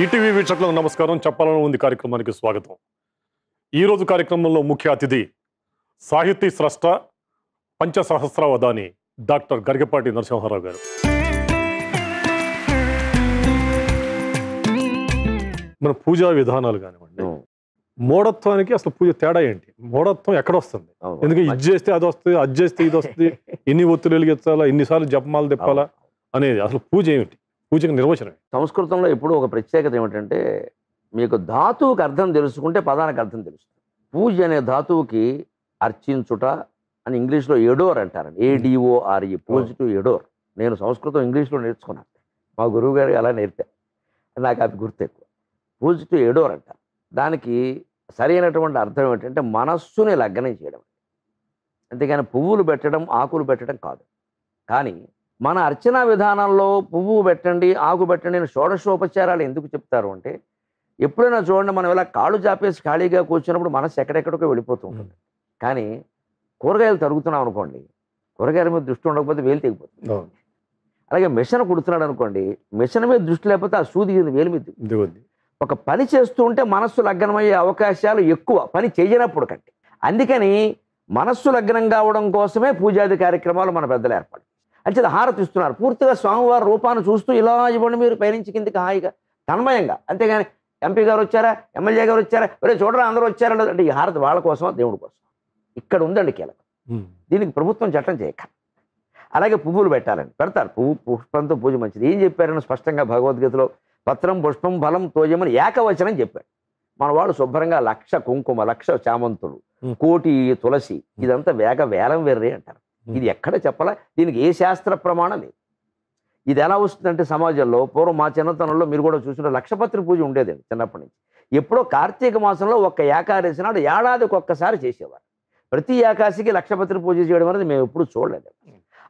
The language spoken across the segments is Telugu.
ఈటీవీ వీక్షకులకు నమస్కారం చెప్పాలని ఉంది కార్యక్రమానికి స్వాగతం ఈరోజు కార్యక్రమంలో ముఖ్య అతిథి సాహితీ స్రష్ట పంచసహస్రవదాని డాక్టర్ గరిగపాటి నరసింహారావు గారు మన పూజా విధానాలు కానివ్వండి మూఢత్వానికి అసలు పూజ తేడా ఏంటి మూఢత్వం ఎక్కడ వస్తుంది ఎందుకంటే ఇది చేస్తే అది వస్తుంది అది చేస్తే ఇది వస్తుంది ఎన్ని ఒత్తులు వెలిగించాలా ఎన్నిసార్లు జపమాలు తిప్పాలా అనేది అసలు పూజ ఏమిటి పూజకు నిర్వచనం సంస్కృతంలో ఎప్పుడు ఒక ప్రత్యేకత ఏమిటంటే మీకు ధాతువుకి అర్థం తెలుసుకుంటే పదానికి అర్థం తెలుస్తుంది పూజ అనే ధాతువుకి అర్చించుట అని ఇంగ్లీష్లో ఎడోర్ అంటారండి ఏడిఓఆర్ఈ పూజ టు ఎడోర్ నేను సంస్కృతం ఇంగ్లీష్లో నేర్చుకున్నాను మా గురువు గారు అలా నేర్పా నాకు అది గుర్తు ఎక్కువ పూజ టు ఎడోర్ అంటారు దానికి సరైనటువంటి అర్థం ఏంటంటే మనస్సుని లగ్నం చేయడం అంతేగాని పువ్వులు పెట్టడం ఆకులు పెట్టడం కాదు కానీ మన అర్చనా విధానంలో పువ్వు పెట్టండి ఆకు పెట్టండి అని షోడశోపచారాలు ఎందుకు చెప్తారు అంటే ఎప్పుడైనా చూడండి మనం ఇలా కాళ్ళు చాపేసి ఖాళీగా కూర్చున్నప్పుడు మనసు ఎక్కడెక్కడికో వెళ్ళిపోతూ ఉంటుంది కానీ కూరగాయలు తరుగుతున్నాం అనుకోండి కూరగాయల మీద దృష్టి ఉండకపోతే వేలు తెగిపోతుంది అలాగే మిషన్ కుడుతున్నాడు అనుకోండి మిషన్ మీద దృష్టి లేకపోతే ఆ సూది వేలు మీద ఒక పని చేస్తూ ఉంటే మనస్సు లగ్నమయ్యే అవకాశాలు ఎక్కువ పని చేయనప్పుడు కంటే అందుకని మనస్సు లగ్నం కావడం కోసమే పూజాది కార్యక్రమాలు మన పెద్దలు ఏర్పాటు అంటే హారతి ఇస్తున్నారు పూర్తిగా స్వామివారి రూపాన్ని చూస్తూ ఇలా ఇవ్వండి మీరు పైనుంచి కిందికి హాయిగా తన్మయంగా అంతేగాని ఎంపీ గారు వచ్చారా ఎమ్మెల్యే గారు వచ్చారా వేరే చూడరా అందరూ వచ్చారా అంటే ఈ హారతి వాళ్ళ కోసం దేవుడి కోసం ఇక్కడ ఉందండి కీలకం దీనికి ప్రభుత్వం చట్టం చేయక అలాగే పువ్వులు పెట్టాలండి పెడతారు పువ్వు పుష్పంతో పూజ మంచిది ఏం చెప్పారని స్పష్టంగా భగవద్గీతలో పత్రం పుష్పం ఫలం తోజమని ఏకవచనం చెప్పాడు మన వాళ్ళు శుభ్రంగా లక్ష కుంకుమ లక్ష చామంతులు కోటి తులసి ఇదంతా వేగ వేలం వెర్రే అంటారు Hmm. ఇది ఎక్కడ చెప్పలే దీనికి ఏ శాస్త్ర ప్రమాణం లేదు ఇది ఎలా వస్తుందంటే సమాజంలో పూర్వం మా చిన్నతనంలో మీరు కూడా చూసిన లక్షపత్రి పూజ ఉండేదండి చిన్నప్పటి నుంచి ఎప్పుడో కార్తీక మాసంలో ఒక్క ఏకాదశి నాడు ఏడాదికి ఒక్కసారి చేసేవారు ప్రతి ఏకాశికి లక్షపత్రి పూజ చేయడం అనేది మేము ఎప్పుడు చూడలేదు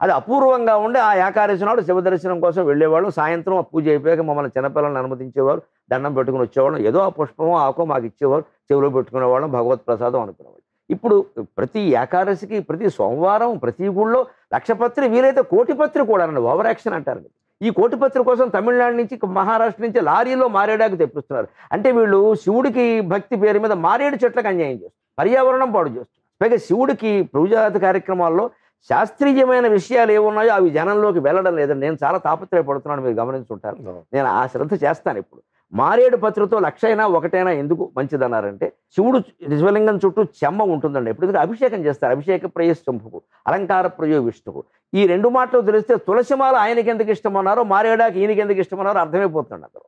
అది అపూర్వంగా ఉండి ఆ ఏకాదశి నాడు దర్శనం కోసం వెళ్ళేవాళ్ళు సాయంత్రం ఆ పూజ అయిపోయాక మమ్మల్ని చిన్నపిల్లల్ని అనుమతించేవారు దండం పెట్టుకుని వచ్చేవాళ్ళం ఏదో ఆ పుష్పమో ఆకో మాకు ఇచ్చేవారు చెవిలో పెట్టుకునేవాళ్ళం భగవత్ ప్రసాదం అనుకునేవాళ్ళు ఇప్పుడు ప్రతి ఏకాదశికి ప్రతి సోమవారం ప్రతి గుళ్ళో లక్షపత్రి వీలైతే కోటిపత్రి కూడా అండి ఓవర్ యాక్షన్ అంటారు ఈ కోటిపత్రి కోసం తమిళనాడు నుంచి మహారాష్ట్ర నుంచి లారీలో మారేడాకు తెప్పిస్తున్నారు అంటే వీళ్ళు శివుడికి భక్తి పేరు మీద మారేడు చెట్లకు అన్యాయం చేస్తారు పర్యావరణం పాడు చేస్తారు పైగా శివుడికి పూజాది కార్యక్రమాల్లో శాస్త్రీయమైన విషయాలు ఏమున్నాయో అవి జనంలోకి వెళ్ళడం లేదండి నేను చాలా తాపత్రయపడుతున్నాను మీరు గమనించుంటారు నేను ఆ శ్రద్ధ చేస్తాను ఇప్పుడు మారేడు పత్రితో లక్ష అయినా ఒకటైనా ఎందుకు మంచిదన్నారంటే శివుడు శివలింగం చుట్టూ చెమ్మ ఉంటుందండి ఎప్పుడు అభిషేకం చేస్తారు అభిషేక ప్రియ శంభుకు అలంకార ప్రయో విష్ణువు ఈ రెండు మాటలు తెలిస్తే తులసిమాల ఆయనకి ఎందుకు ఇష్టమన్నారో మారేడాకి ఈయనకి ఎందుకు ఇష్టమన్నారో అర్థమైపోతుంది అందరూ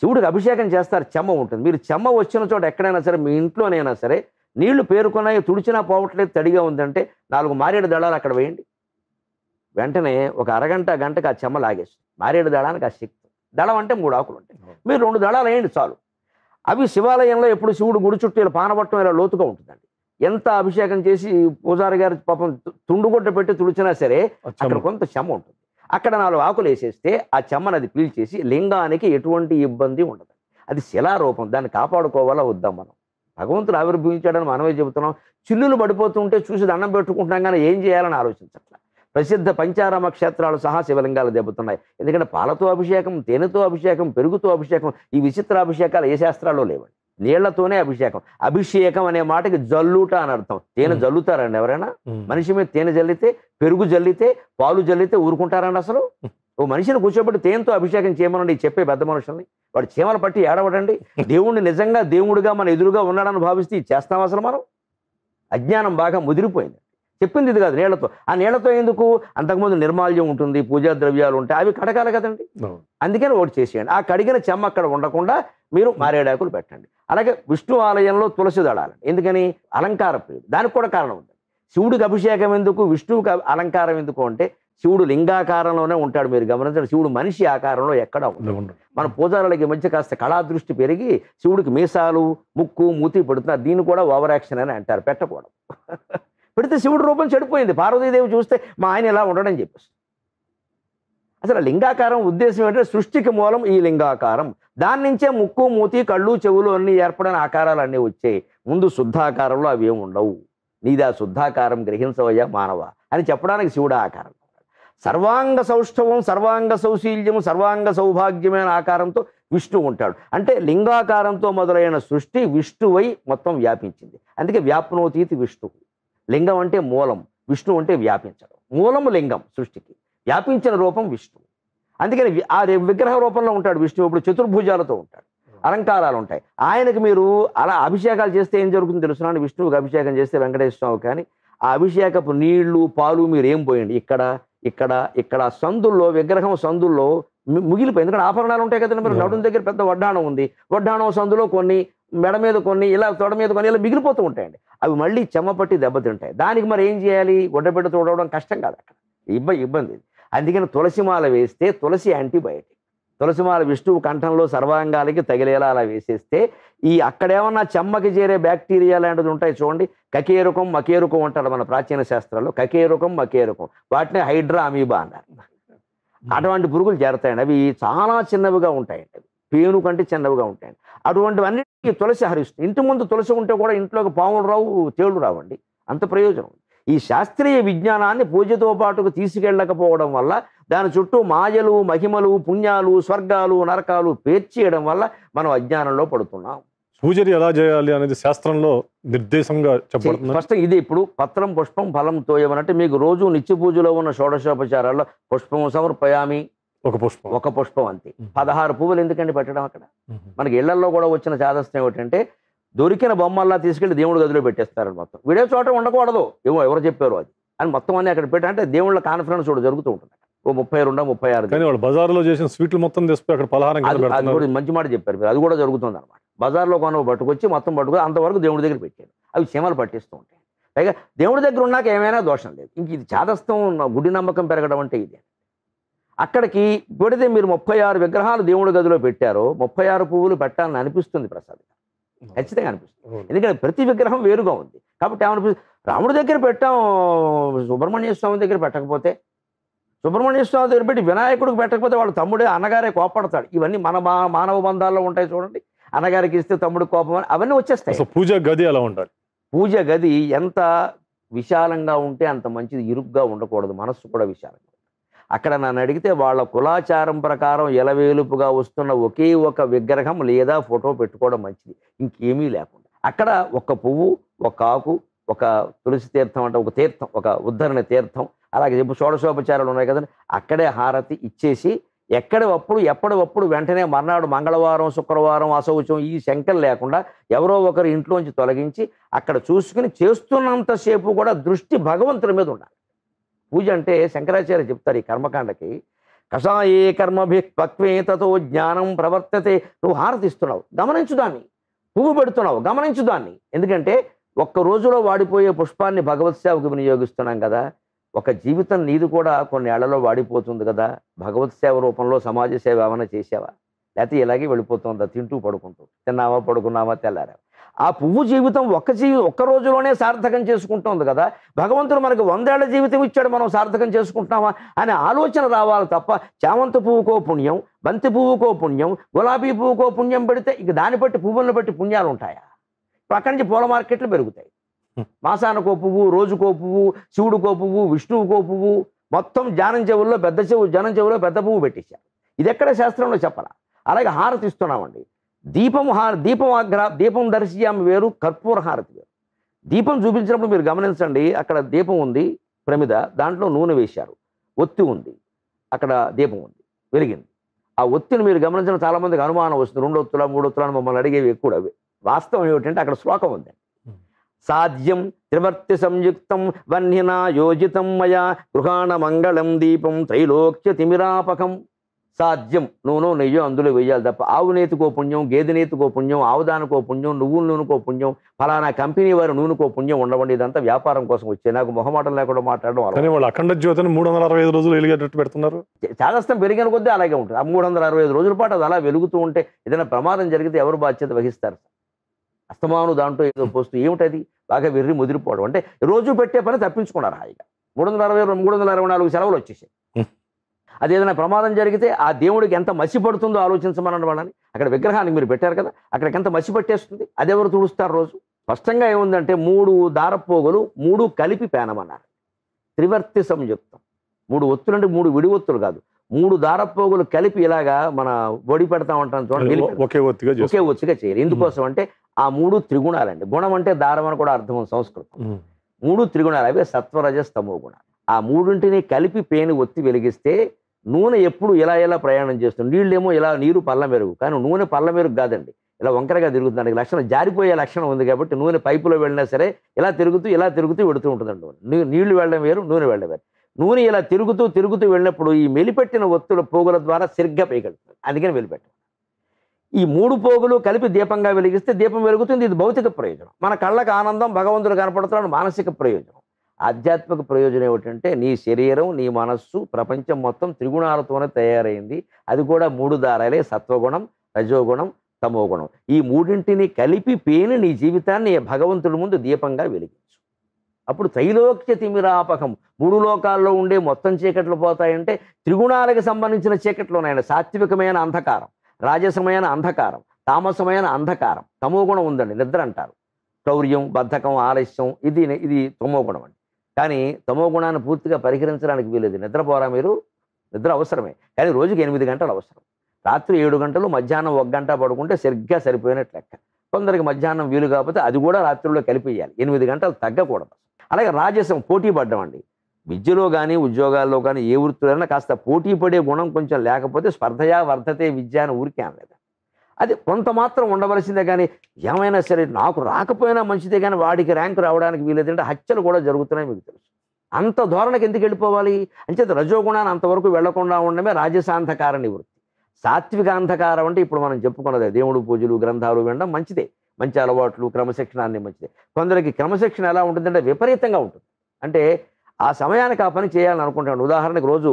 శివుడికి అభిషేకం చేస్తారు చెమ్మ ఉంటుంది మీరు చెమ్మ వచ్చిన చోట ఎక్కడైనా సరే మీ ఇంట్లోనైనా సరే నీళ్లు పేరుకున్నాయి తుడిచినా పోవట్లేదు తడిగా ఉందంటే నాలుగు మారేడు దళాలు అక్కడ వేయండి వెంటనే ఒక అరగంట గంటకు ఆ చెమ్మ లాగేస్తుంది మారేడు దళానికి ఆ శక్తి దళం అంటే మూడు ఆకులు ఉంటాయి మీరు రెండు దళాలు వేయండి చాలు అవి శివాలయంలో ఎప్పుడు శివుడు గుడి చుట్టూ ఇలా పానబట్టం ఇలా లోతుగా ఉంటుందండి ఎంత అభిషేకం చేసి పూజారి గారి పాపం తుండుగుడ్డ పెట్టి తుడిచినా సరే అక్కడ కొంత చెమ్మ ఉంటుంది అక్కడ నాలుగు ఆకులు వేసేస్తే ఆ చెమ్మను అది పీల్చేసి లింగానికి ఎటువంటి ఇబ్బంది ఉండదు అది శిలారూపం దాన్ని కాపాడుకోవాలా వద్దాం మనం భగవంతుడు ఆవిర్భవించాడని మనమే చెబుతున్నాం చిల్లులు పడిపోతుంటే చూసి దండం పెట్టుకుంటున్నాం కానీ ఏం చేయాలని ఆలోచించాలి ప్రసిద్ధ పంచారామ క్షేత్రాలు సహా శివలింగాలు దెబ్బతున్నాయి ఎందుకంటే పాలతో అభిషేకం తేనెతో అభిషేకం పెరుగుతో అభిషేకం ఈ విచిత్ర అభిషేకాలు ఏ శాస్త్రాల్లో లేవండి నీళ్లతోనే అభిషేకం అభిషేకం అనే మాటకి జల్లుట అని అర్థం తేనె జల్లుతారండి ఎవరైనా మనిషి మీద తేనె జల్లితే పెరుగు జల్లితే పాలు జల్లితే ఊరుకుంటారండి అసలు ఓ మనిషిని కూర్చోబెట్టి తేనెతో అభిషేకం చేయమనండి చెప్పే పెద్ద మనుషుల్ని వాడు చీమలు పట్టి ఏడవడండి దేవుణ్ణి నిజంగా దేవుడుగా మన ఎదురుగా ఉన్నాడని భావిస్తే చేస్తాం అసలు మనం అజ్ఞానం బాగా ముదిరిపోయింది చెప్పింది ఇది కాదు నీళ్లతో ఆ నీళ్లతో ఎందుకు అంతకుముందు నిర్మాల్యం ఉంటుంది పూజా ద్రవ్యాలు ఉంటాయి అవి కడగాలి కదండి అందుకని ఓటు చేసేయండి ఆ కడిగిన చెమ్మ అక్కడ ఉండకుండా మీరు మారేడాకులు పెట్టండి అలాగే విష్ణు ఆలయంలో తులసి దళాలి ఎందుకని అలంకార దానికి కూడా కారణం ఉంది శివుడికి అభిషేకం ఎందుకు విష్ణువుకి అలంకారం ఎందుకు అంటే శివుడు లింగాకారంలోనే ఉంటాడు మీరు గమనించండి శివుడు మనిషి ఆకారంలో ఎక్కడ ఉండదు మన పూజారులకి మధ్య కాస్త కళాదృష్టి పెరిగి శివుడికి మీసాలు ముక్కు మూతి పెడుతున్నారు దీన్ని కూడా ఓవర్ యాక్షన్ అని అంటారు పెట్టకూడదు పెడితే శివుడు రూపం చెడిపోయింది పార్వతీదేవి చూస్తే మా ఆయన ఇలా ఉండడం చెప్పేసి అసలు లింగాకారం ఉద్దేశం ఏంటంటే సృష్టికి మూలం ఈ లింగాకారం దాని నుంచే ముక్కు మూతి కళ్ళు చెవులు అన్నీ ఏర్పడిన ఆకారాలు అన్నీ వచ్చాయి ముందు శుద్ధాకారంలో అవి ఏమి ఉండవు నీదా శుద్ధాకారం గ్రహించవయ్యా మానవ అని చెప్పడానికి శివుడు ఆకారం సర్వాంగ సౌష్ఠవం సర్వాంగ సౌశీల్యము సర్వాంగ సౌభాగ్యమైన ఆకారంతో విష్ణు ఉంటాడు అంటే లింగాకారంతో మొదలైన సృష్టి విష్ణువై మొత్తం వ్యాపించింది అందుకే వ్యాప్నోతీతి విష్ణువు లింగం అంటే మూలం విష్ణు అంటే వ్యాపించడం మూలము లింగం సృష్టికి వ్యాపించిన రూపం విష్ణువు అందుకని ఆ విగ్రహ రూపంలో ఉంటాడు విష్ణువు ఇప్పుడు చతుర్భుజాలతో ఉంటాడు అలంకారాలు ఉంటాయి ఆయనకు మీరు అలా అభిషేకాలు చేస్తే ఏం జరుగుతుంది తెలుసు విష్ణువుకి అభిషేకం చేస్తే వెంకటేశ్వరరావు కానీ ఆ అభిషేకపు నీళ్లు పాలు మీరు ఏం పోయండి ఇక్కడ ఇక్కడ ఇక్కడ సందుల్లో విగ్రహం సందుల్లో మిగిలిపోయింది ఇక్కడ ఆభరణాలు ఉంటాయి కదండి మరి నడుము దగ్గర పెద్ద వడ్డాణం ఉంది వడ్డాణం సందులో కొన్ని మెడ మీద కొన్ని ఇలా తొడ మీద కొన్ని ఇలా మిగిలిపోతూ ఉంటాయండి అవి మళ్ళీ చెమ్మపట్టి దెబ్బతింటాయి దానికి మరి ఏం చేయాలి గుడ్డబిడ్డ చూడవడం కష్టం కాదు అక్కడ ఇబ్బంది ఇబ్బంది అందుకని తులసి మాల వేస్తే తులసి యాంటీబయాటిక్ తులసిమాల విష్ణువు కంఠంలో సర్వాంగాలకి తగిలేలా అలా వేసేస్తే ఈ అక్కడేమన్నా చెమ్మకి చేరే బ్యాక్టీరియా లాంటిది ఉంటాయి చూడండి కకేరుకం మకేరుకం అంటారు మన ప్రాచీన శాస్త్రాల్లో కకేరుకం మకేరుకం వాటిని హైడ్రా అమీబా అన్నారు అటువంటి పురుగులు చేరతాయండి అవి చాలా చిన్నవిగా ఉంటాయండి పేను కంటే చిన్నవిగా ఉంటాయండి అటువంటివన్నీ తులసి హరిస్తుంది ఇంటి ముందు తులసి ఉంటే కూడా ఇంట్లోకి పాములు రావు తేళ్లు రావండి అంత ప్రయోజనం ఈ శాస్త్రీయ విజ్ఞానాన్ని పూజతో పాటుకు తీసుకెళ్ళకపోవడం వల్ల దాని చుట్టూ మాయలు మహిమలు పుణ్యాలు స్వర్గాలు నరకాలు పేర్చేయడం వల్ల మనం అజ్ఞానంలో పడుతున్నాం పూజలు ఎలా చేయాలి అనేది శాస్త్రంలో నిర్దేశంగా చెప్పబడుతుంది ఫస్ట్ ఇది ఇప్పుడు పత్రం పుష్పం ఫలం తోయమనంటే మీకు రోజు నిత్య పూజలో ఉన్న షోడశోపచారాల్లో పుష్పం సమర్పయామి ఒక పుష్పం ఒక పుష్పం అంతే పదహారు పువ్వులు ఎందుకండి పెట్టడం అక్కడ మనకి ఇళ్లలో కూడా వచ్చిన చాదస్యం ఏమిటంటే దొరికిన బొమ్మల్లా తీసుకెళ్లి దేవుడి గదిలో పెట్టేస్తారని మొత్తం వీడే చోట ఉండకూడదు ఏమో ఎవరు చెప్పారు అది అని మొత్తం అన్ని అక్కడ పెట్టి అంటే దేవుళ్ళ కాన్ఫరెన్స్ కూడా జరుగుతూ ఉంటుంది ఓ ముప్పై రెండు ముప్పై ఆరు కానీ వాళ్ళు బజార్లో చేసిన స్వీట్లు మొత్తం తీసుకుని అక్కడ పలహారం మంచి మాట చెప్పారు మీరు అది కూడా జరుగుతుంది అనమాట బజార్లో కొన పట్టుకొచ్చి మొత్తం పట్టుకొని అంతవరకు దేవుడి దగ్గర పెట్టారు అవి సీమలు పట్టిస్తూ ఉంటాయి పైగా దేవుడి దగ్గర ఉన్నాక ఏమైనా దోషం లేదు ఇంక ఇది చాదస్తం గుడి నమ్మకం పెరగడం అంటే ఇదే అక్కడికి పెడితే మీరు ముప్పై ఆరు విగ్రహాలు దేవుడి గదిలో పెట్టారు ముప్పై ఆరు పువ్వులు పెట్టాలని అనిపిస్తుంది ప్రసాద్ గారు ఖచ్చితంగా అనిపిస్తుంది ఎందుకంటే ప్రతి విగ్రహం వేరుగా ఉంది కాబట్టి ఏమనిపిస్తుంది రాముడి దగ్గర పెట్టాం సుబ్రహ్మణ్య స్వామి దగ్గర పెట్టకపోతే సుబ్రహ్మణ్య స్వామి దగ్గర పెట్టి వినాయకుడికి పెట్టకపోతే వాళ్ళ తమ్ముడే అన్నగారే కోపడతాడు ఇవన్నీ మన మానవ బంధాల్లో ఉంటాయి చూడండి అన్నగారికి ఇస్తే తమ్ముడు కోపం అని అవన్నీ వచ్చేస్తాయి పూజ గది ఎలా ఉండాలి పూజ గది ఎంత విశాలంగా ఉంటే అంత మంచిది ఇరుగ్గా ఉండకూడదు మనస్సు కూడా విశాలంగా అక్కడ నన్ను అడిగితే వాళ్ళ కులాచారం ప్రకారం ఎలవేలుపుగా వస్తున్న ఒకే ఒక విగ్రహం లేదా ఫోటో పెట్టుకోవడం మంచిది ఇంకేమీ లేకుండా అక్కడ ఒక పువ్వు ఒక ఆకు ఒక తులసి తీర్థం అంటే ఒక తీర్థం ఒక ఉద్ధరణ తీర్థం అలాగే చెప్పు షోడశోపచారాలు ఉన్నాయి కదండి అక్కడే హారతి ఇచ్చేసి ఎక్కడప్పుడు ఎప్పటికప్పుడు వెంటనే మర్నాడు మంగళవారం శుక్రవారం అసౌచం ఈ శంకలు లేకుండా ఎవరో ఒకరు ఇంట్లోంచి తొలగించి అక్కడ చూసుకుని చేస్తున్నంతసేపు కూడా దృష్టి భగవంతుడి మీద ఉండాలి పూజ అంటే శంకరాచార్య చెప్తారు ఈ కర్మకాండకి కషాయే కర్మభి పక్వేతతో జ్ఞానం ప్రవర్తతే నువ్వు హారతిస్తున్నావు గమనించు దాన్ని పువ్వు పెడుతున్నావు గమనించు దాన్ని ఎందుకంటే ఒక్క రోజులో వాడిపోయే పుష్పాన్ని భగవత్ సేవకు వినియోగిస్తున్నాం కదా ఒక జీవితం నీది కూడా కొన్ని ఏళ్లలో వాడిపోతుంది కదా భగవత్ సేవ రూపంలో సమాజ సేవ ఏమైనా చేసావా లేకపోతే ఇలాగే వెళ్ళిపోతుందా తింటూ పడుకుంటూ తిన్నావా పడుకున్నావా తెల్లారావా ఆ పువ్వు జీవితం ఒక్క జీవి ఒక్క రోజులోనే సార్థకం చేసుకుంటోంది కదా భగవంతుడు మనకు వందేళ్ల జీవితం ఇచ్చాడు మనం సార్థకం చేసుకుంటున్నామా అనే ఆలోచన రావాలి తప్ప చామంతి పువ్వుకో పుణ్యం బంతి పువ్వుకో పుణ్యం గులాబీ పువ్వుకో పుణ్యం పెడితే ఇక దాన్ని బట్టి పువ్వులను బట్టి పుణ్యాలు ఉంటాయా అక్కడి పూల మార్కెట్లు పెరుగుతాయి మాసానకో పువ్వు రోజుకో పువ్వు శివుడికో పువ్వు విష్ణువుకో పువ్వు మొత్తం జానం చెవుల్లో పెద్ద చెవు జనం చెవులో పెద్ద పువ్వు పెట్టించారు ఇది ఎక్కడ శాస్త్రంలో చెప్పాల అలాగే హారతి ఇస్తున్నామండి దీపం హార దీపం ఆగ్రహ దీపం దర్శి ఆమె వేరు కర్పూర హారతి వేరు దీపం చూపించినప్పుడు మీరు గమనించండి అక్కడ దీపం ఉంది ప్రమిద దాంట్లో నూనె వేశారు ఒత్తి ఉంది అక్కడ దీపం ఉంది వెలిగింది ఆ ఒత్తిని మీరు గమనించిన చాలామందికి అనుమానం వస్తుంది రెండు ఒత్తుల మూడు ఒత్తుల మమ్మల్ని అడిగేవి ఎక్కువ అవి వాస్తవం ఏమిటంటే అక్కడ శ్లోకం ఉంది సాధ్యం త్రివర్తి సంయుక్తం వన్యనా యోజితం మయా గృహాణ మంగళం దీపం త్రైలోక్య తిమిరాపకం సాధ్యం నూనె నెయ్యో అందులో వేయాలి తప్ప ఆవు నేతికో పుణ్యం గేదె నేతికో పుణ్యం ఆవుదానికో పుణ్యం నువ్వు నూనెకో పుణ్యం ఫలానా కంపెనీ వారి నూనెకో పుణ్యం ఉండవండి ఇదంతా వ్యాపారం కోసం వచ్చే నాకు మొహమాటం లేకుండా మాట్లాడడం వాళ్ళు అఖండ జ్యోతిని మూడు వందల అరవై ఐదు రోజులు వెలిగేటట్టు పెడుతున్నారు చాదస్తం పెరిగిన కొద్దీ అలాగే ఉంటుంది ఆ మూడు వందల అరవై ఐదు రోజుల పాటు అది అలా వెలుగుతూ ఉంటే ఏదైనా ప్రమాదం జరిగితే ఎవరు బాధ్యత వహిస్తారు అస్తమాను దాంట్లో ఏదో పోస్తూ ఏమిటది బాగా వెర్రి ముదిరిపోవడం అంటే రోజు పెట్టే పని తప్పించుకున్నారు హాయిగా మూడు వందల అరవై మూడు వందల అరవై నాలుగు సెలవులు వచ్చేసాయి అది ఏదైనా ప్రమాదం జరిగితే ఆ దేవుడికి ఎంత మసి పడుతుందో ఆలోచించమని వాళ్ళని అక్కడ విగ్రహానికి మీరు పెట్టారు కదా అక్కడికి ఎంత మసి పట్టేస్తుంది అదెవరు తుడుస్తారు రోజు స్పష్టంగా ఏముందంటే మూడు దారపోగులు మూడు కలిపి పేనమన్నారు త్రివర్తి సంయుక్తం మూడు ఒత్తులు అంటే మూడు విడి ఒత్తులు కాదు మూడు దారపోగులు కలిపి ఇలాగా మన ఒడి పెడతా ఉంటాం చూడండి ఒకే ఒత్తుగా ఒకే ఒత్తిగా చేయాలి ఎందుకోసం అంటే ఆ మూడు త్రిగుణాలండి గుణం అంటే దారం అని కూడా అర్థం సంస్కృతం మూడు త్రిగుణాలు అవే సత్వరజస్తమో గుణాలు ఆ మూడింటిని కలిపి పేను ఒత్తి వెలిగిస్తే నూనె ఎప్పుడు ఇలా ఇలా ప్రయాణం చేస్తుంది నీళ్ళేమో ఇలా నీరు పళ్ళ మెరుగు కానీ నూనె పళ్ళ మెరుగు కాదండి ఇలా వంకరగా తిరుగుతుంది దానికి లక్షణం జారిపోయే లక్షణం ఉంది కాబట్టి నూనె పైపులో వెళ్ళినా సరే ఇలా తిరుగుతూ ఇలా తిరుగుతూ పెడుతూ ఉంటుందండి నీళ్లు వెళ్ళడం వేరు నూనె వెళ్ళడం వేరు నూనె ఇలా తిరుగుతూ తిరుగుతూ వెళ్ళినప్పుడు ఈ మెలిపెట్టిన ఒత్తుల పోగుల ద్వారా సరిగ్గా పైకెడుతుంది అందుకని వెలిపెట్టాం ఈ మూడు పోగులు కలిపి దీపంగా వెలిగిస్తే దీపం వెలుగుతుంది ఇది భౌతిక ప్రయోజనం మన కళ్ళకు ఆనందం భగవంతుడు కనపడుతున్నాడు మానసిక ప్రయోజనం ఆధ్యాత్మిక ప్రయోజనం ఏమిటంటే నీ శరీరం నీ మనస్సు ప్రపంచం మొత్తం త్రిగుణాలతోనే తయారైంది అది కూడా మూడు దారాలే సత్వగుణం రజోగుణం తమోగుణం ఈ మూడింటిని కలిపి పేని నీ జీవితాన్ని భగవంతుడి ముందు దీపంగా వెలిగించు అప్పుడు త్రైలోక్య తిమిరాపకం మూడు లోకాల్లో ఉండే మొత్తం చీకట్లు పోతాయంటే త్రిగుణాలకు సంబంధించిన ఉన్నాయండి సాత్వికమైన అంధకారం రాజసమైన అంధకారం తామసమైన అంధకారం తమోగుణం ఉందండి నిద్ర అంటారు క్రౌర్యం బద్ధకం ఆలస్యం ఇది ఇది తమోగుణం అండి కానీ తమో గుణాన్ని పూర్తిగా పరిహరించడానికి వీలేదు నిద్రపోరా మీరు నిద్ర అవసరమే కానీ రోజుకి ఎనిమిది గంటలు అవసరం రాత్రి ఏడు గంటలు మధ్యాహ్నం ఒక గంట పడుకుంటే సరిగ్గా సరిపోయినట్లు లెక్క కొందరికి మధ్యాహ్నం వీలు కాకపోతే అది కూడా రాత్రిలో కలిపేయాలి ఎనిమిది గంటలు తగ్గకూడదు అలాగే రాజసం పోటీ పడ్డం అండి విద్యలో కానీ ఉద్యోగాల్లో కానీ ఏ వృత్తులైనా కాస్త పోటీ పడే గుణం కొంచెం లేకపోతే స్పర్ధయా వర్ధతే విద్య అని ఊరికే అనలేదు అది కొంత మాత్రం ఉండవలసిందే కానీ ఏమైనా సరే నాకు రాకపోయినా మంచిదే కానీ వాడికి ర్యాంకు రావడానికి వీలేదంటే హత్యలు కూడా జరుగుతున్నాయి మీకు తెలుసు అంత ధోరణకి ఎందుకు వెళ్ళిపోవాలి అంచేత రజోగుణాన్ని అంతవరకు వెళ్లకుండా ఉండడమే రాజశాంతకార నివృత్తి సాత్విక అంధకారం అంటే ఇప్పుడు మనం చెప్పుకున్నదే దేవుడు పూజలు గ్రంథాలు వినడం మంచిదే మంచి అలవాట్లు క్రమశిక్షణ అన్ని మంచిదే కొందరికి క్రమశిక్షణ ఎలా ఉంటుందంటే విపరీతంగా ఉంటుంది అంటే ఆ సమయానికి ఆ పని చేయాలని అనుకుంటాను ఉదాహరణకు రోజు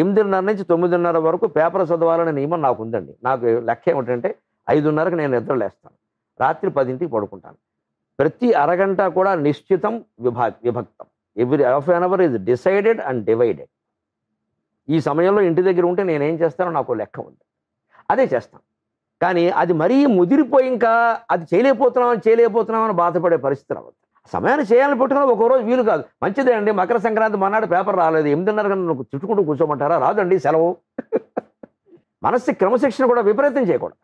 ఎనిమిదిన్నర నుంచి తొమ్మిదిన్నర వరకు పేపర్ చదవాలనే నియమం నాకు ఉందండి నాకు లక్ష్యం ఏమిటంటే ఐదున్నరకు నేను నిద్ర లేస్తాను రాత్రి పదింటికి పడుకుంటాను ప్రతి అరగంట కూడా నిశ్చితం విభా విభక్తం every half an hour is decided and divided ఈ సమయంలో ఇంటి దగ్గర ఉంటే నేనేం చేస్తానో నాకు లెక్క ఉంది అదే చేస్తాను కానీ అది మరీ ముదిరిపోయి ఇంకా అది చేయలేకపోతున్నామని చేయలేకపోతున్నామని బాధపడే పరిస్థితి అవ్వదు సమయాన్ని చేయాలని పెట్టుకుని ఒకరోజు రోజు వీలు కాదు మంచిదే అండి మకర సంక్రాంతి మన్నాడు పేపర్ రాలేదు ఎనిమిదిన్నర కన్నా చుట్టుకుంటూ కూర్చోమంటారా రాదండి సెలవు మనస్సు క్రమశిక్షణ కూడా విపరీతం చేయకూడదు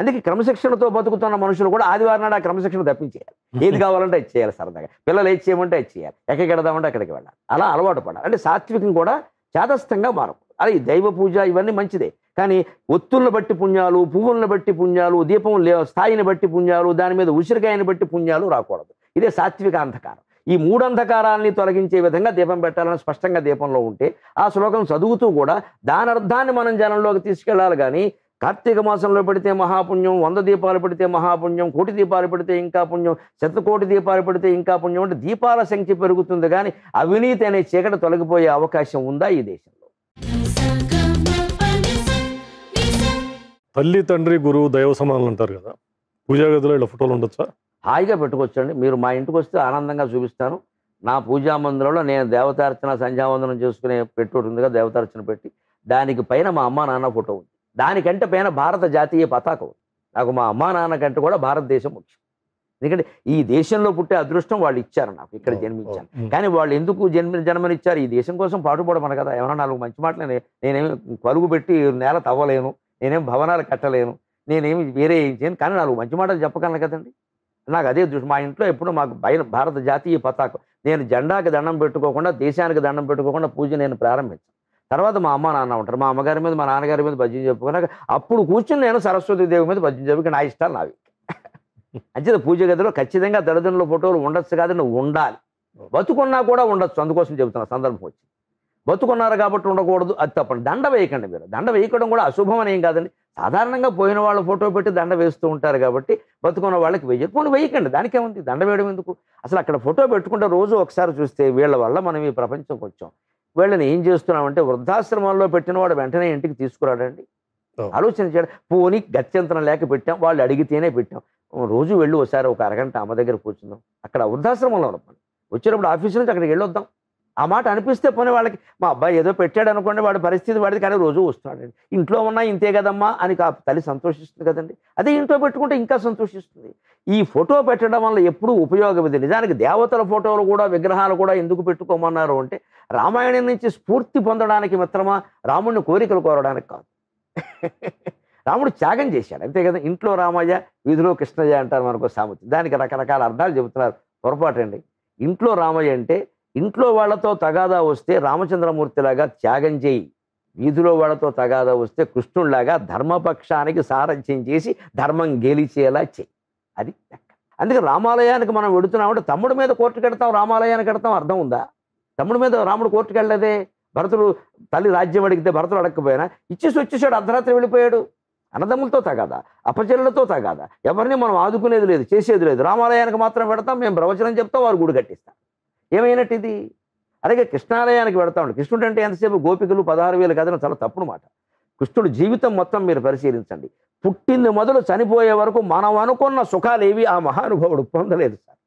అందుకే క్రమశిక్షణతో బతుకుతున్న మనుషులు కూడా ఆదివారం నాడు ఆ క్రమశిక్షణ తప్పించేయాలి ఏది కావాలంటే అది చేయాలి సరదాగా పిల్లలు ఏది చేయమంటే అది చేయాలి ఎక్కడికి అక్కడికి వెళ్ళాలి అలా అలవాటు పడాలి అంటే సాత్వికం కూడా చేతస్థంగా మారం అలా ఈ దైవ పూజ ఇవన్నీ మంచిదే కానీ ఒత్తులను బట్టి పుణ్యాలు పువ్వులను బట్టి పుణ్యాలు దీపం లే స్థాయిని బట్టి పుణ్యాలు దాని మీద ఉసిరికాయని బట్టి పుణ్యాలు రాకూడదు ఇదే సాత్విక అంధకారం ఈ మూఢంధకారాన్ని తొలగించే విధంగా దీపం పెట్టాలని స్పష్టంగా దీపంలో ఉంటే ఆ శ్లోకం చదువుతూ కూడా దాని అర్థాన్ని మనం జనంలోకి తీసుకెళ్ళాలి కానీ కార్తీక మాసంలో పెడితే మహాపుణ్యం వంద దీపాలు పెడితే మహాపుణ్యం కోటి దీపాలు పెడితే ఇంకా పుణ్యం శతకోటి దీపాలు పెడితే ఇంకా పుణ్యం అంటే దీపాల సంఖ్య పెరుగుతుంది కానీ అవినీతి అనే చీకటి తొలగిపోయే అవకాశం ఉందా ఈ దేశంలో తల్లి తండ్రి గురువు దైవ సమానాలు అంటారు కదా పూజా గదిలో ఇలా ఫోటోలు ఉండొచ్చా హాయిగా పెట్టుకోవచ్చండి మీరు మా ఇంటికి వస్తే ఆనందంగా చూపిస్తాను నా పూజా మందిరంలో నేను దేవతార్చన సంధ్యావందనం చేసుకునే పెట్టుకుంటుందిగా దేవతార్చన పెట్టి దానికి పైన మా అమ్మ నాన్న ఫోటో ఉంది దానికంటే పైన భారత జాతీయ పతాకం నాకు మా అమ్మా నాన్నకంటే కూడా భారతదేశం ముఖ్యం ఎందుకంటే ఈ దేశంలో పుట్టే అదృష్టం వాళ్ళు ఇచ్చారు నాకు ఇక్కడ జన్మించాను కానీ వాళ్ళు ఎందుకు జన్మ జన్మనిచ్చారు ఈ దేశం కోసం పాటుపడమను కదా ఏమైనా నాలుగు మంచి మాటలు నేనేమి పరుగు పెట్టి నేల తవ్వలేను నేనేం భవనాలు కట్టలేను నేనేమి వేరే ఏం చేయను కానీ నాలుగు మంచి మాటలు చెప్పగలను కదండి నాకు అదే దృష్టి మా ఇంట్లో ఎప్పుడు మాకు బయట భారత జాతీయ పతాకం నేను జెండాకి దండం పెట్టుకోకుండా దేశానికి దండం పెట్టుకోకుండా పూజ నేను ప్రారంభించాను తర్వాత మా అమ్మ నాన్న ఉంటారు మా అమ్మగారి మీద మా నాన్నగారి మీద భజ్యం చెప్పుకున్నాక అప్పుడు కూర్చుని నేను సరస్వతి దేవి మీద భజ్యం చెప్పుకుని నా ఇష్టాలు నావి అంచేత పూజ గదిలో ఖచ్చితంగా దళదండ్రుల ఫోటోలు ఉండొచ్చు కాదని ఉండాలి బతుకున్నా కూడా ఉండొచ్చు అందుకోసం చెబుతున్నా సందర్భం వచ్చి బతుకున్నారు కాబట్టి ఉండకూడదు అది తప్పండి దండ వేయకండి మీరు దండ వేయకడం కూడా అశుభం అని ఏం కాదండి సాధారణంగా పోయిన వాళ్ళ ఫోటో పెట్టి దండ వేస్తూ ఉంటారు కాబట్టి బతుకున్న వాళ్ళకి వెయ్యి పోనీ వేయకండి దానికేముంది దండ వేయడం ఎందుకు అసలు అక్కడ ఫోటో పెట్టుకుంటే రోజు ఒకసారి చూస్తే వీళ్ళ వల్ల మనం ఈ ప్రపంచంకి వచ్చాం వీళ్ళని ఏం చేస్తున్నామంటే వృద్ధాశ్రమంలో పెట్టిన వాడు వెంటనే ఇంటికి తీసుకురాడండి ఆలోచన చేయడం పోనీ గత్యంతరం లేక పెట్టాం వాళ్ళు అడిగితేనే పెట్టాం రోజు వెళ్ళి ఒకసారి ఒక అరగంట అమ్మ దగ్గర కూర్చుందాం అక్కడ వృద్ధాశ్రమంలో ఉన్నాం వచ్చేటప్పుడు ఆఫీస్ నుంచి అక్కడికి వెళ్ళొద్దాం ఆ మాట అనిపిస్తే పోనీ వాళ్ళకి మా అబ్బాయి ఏదో పెట్టాడు అనుకోండి వాడి పరిస్థితి వాడిది కానీ రోజు వస్తాడండి ఇంట్లో ఉన్నా ఇంతే కదమ్మా అని తల్లి సంతోషిస్తుంది కదండి అదే ఇంట్లో పెట్టుకుంటే ఇంకా సంతోషిస్తుంది ఈ ఫోటో పెట్టడం వల్ల ఎప్పుడూ ఉపయోగం ఇది నిజానికి దేవతల ఫోటోలు కూడా విగ్రహాలు కూడా ఎందుకు పెట్టుకోమన్నారు అంటే రామాయణం నుంచి స్ఫూర్తి పొందడానికి మిత్రమా రాముడిని కోరికలు కోరడానికి కాదు రాముడు త్యాగం చేశాడు అంతే కదా ఇంట్లో రామయ్య వీధిలో కృష్ణయ్య అంటారు మనకు సామెత దానికి రకరకాల అర్థాలు చెబుతున్నారు పొరపాటండి ఇంట్లో రామయ్య అంటే ఇంట్లో వాళ్లతో తగాదా వస్తే రామచంద్రమూర్తిలాగా త్యాగం చేయి వీధిలో వాళ్ళతో తగాదా వస్తే కృష్ణుడిలాగా ధర్మపక్షానికి సారథ్యం చేసి ధర్మం గెలిచేలా చేయి అది అందుకే రామాలయానికి మనం వెడుతున్నామంటే తమ్ముడి మీద కోర్టు కడతాం రామాలయానికి కడతాం అర్థం ఉందా తమ్ముడి మీద రాముడు కోర్టుకు వెళ్ళలేదే భరతుడు తల్లి రాజ్యం అడిగితే భరతుడు అడగకపోయినా ఇచ్చేసి వచ్చేసాడు అర్ధరాత్రి వెళ్ళిపోయాడు అన్నదమ్ములతో తగాదా అపచరులతో తగాదా ఎవరిని మనం ఆదుకునేది లేదు చేసేది లేదు రామాలయానికి మాత్రం పెడతాం మేము ప్రవచనం చెప్తాం వారు గుడి కట్టిస్తాం ఏమైనట్టు ఇది అలాగే కృష్ణాలయానికి వెళతా ఉండి కృష్ణుడు అంటే ఎంతసేపు గోపికలు పదహారు వేలు కదా చాలా తప్పుడు మాట కృష్ణుడు జీవితం మొత్తం మీరు పరిశీలించండి పుట్టింది మొదలు చనిపోయే వరకు మనం అనుకున్న సుఖాలు ఏవి ఆ మహానుభావుడు పొందలేదు సార్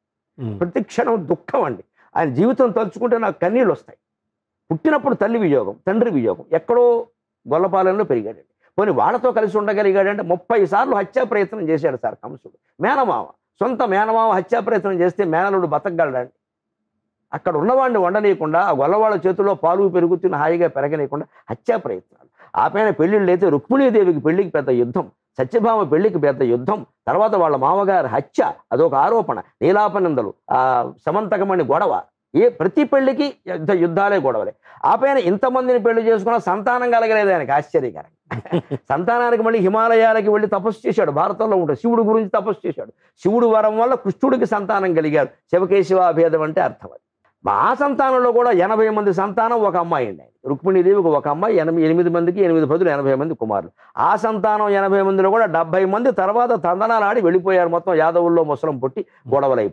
ప్రతి క్షణం దుఃఖం అండి ఆయన జీవితం తలుచుకుంటే నాకు కన్నీళ్ళు వస్తాయి పుట్టినప్పుడు తల్లి వియోగం తండ్రి వియోగం ఎక్కడో గొల్లపాలెంలో పెరిగాడండి పోనీ వాళ్ళతో కలిసి ఉండగలిగాడంటే ముప్పై సార్లు హత్యా ప్రయత్నం చేశాడు సార్ కంసుడు మేనమామ సొంత మేనమామ హత్యా ప్రయత్నం చేస్తే మేనలుడు బతకగలడండి అక్కడ ఉన్నవాడిని వండనీయకుండా ఆ గొల్లవాళ్ళ చేతుల్లో పాలు పెరుగుతున్న హాయిగా పెరగనీయకుండా హత్యా ప్రయత్నాలు ఆ పైన పెళ్ళిళ్ళు అయితే రుక్మిణీదేవికి పెళ్లికి పెద్ద యుద్ధం సత్యభామ పెళ్లికి పెద్ద యుద్ధం తర్వాత వాళ్ళ మామగారి హత్య అదొక ఆరోపణ నీలాపనందలు ఆ సమంతకమణి గొడవ ఏ ప్రతి పెళ్లికి యుద్ధ యుద్ధాలే గొడవలే ఆ పైన ఇంతమందిని పెళ్లి చేసుకున్న సంతానం కలగలేదు ఆయనకి ఆశ్చర్యకరం సంతానానికి మళ్ళీ హిమాలయాలకి వెళ్ళి తపస్సు చేశాడు భారతంలో ఉంటాడు శివుడు గురించి తపస్సు చేశాడు శివుడు వరం వల్ల కృష్ణుడికి సంతానం కలిగారు శివకేశవాభేదం అంటే అర్థం అది మా సంతానంలో కూడా ఎనభై మంది సంతానం ఒక అమ్మాయి అండి రుక్మిణీదేవి ఒక అమ్మాయి ఎనిమిది ఎనిమిది మందికి ఎనిమిది పదులు ఎనభై మంది కుమారులు ఆ సంతానం ఎనభై మందిలో కూడా డెబ్బై మంది తర్వాత తందనాలు ఆడి వెళ్ళిపోయారు మొత్తం యాదవుల్లో ముసలం పుట్టి గొడవలు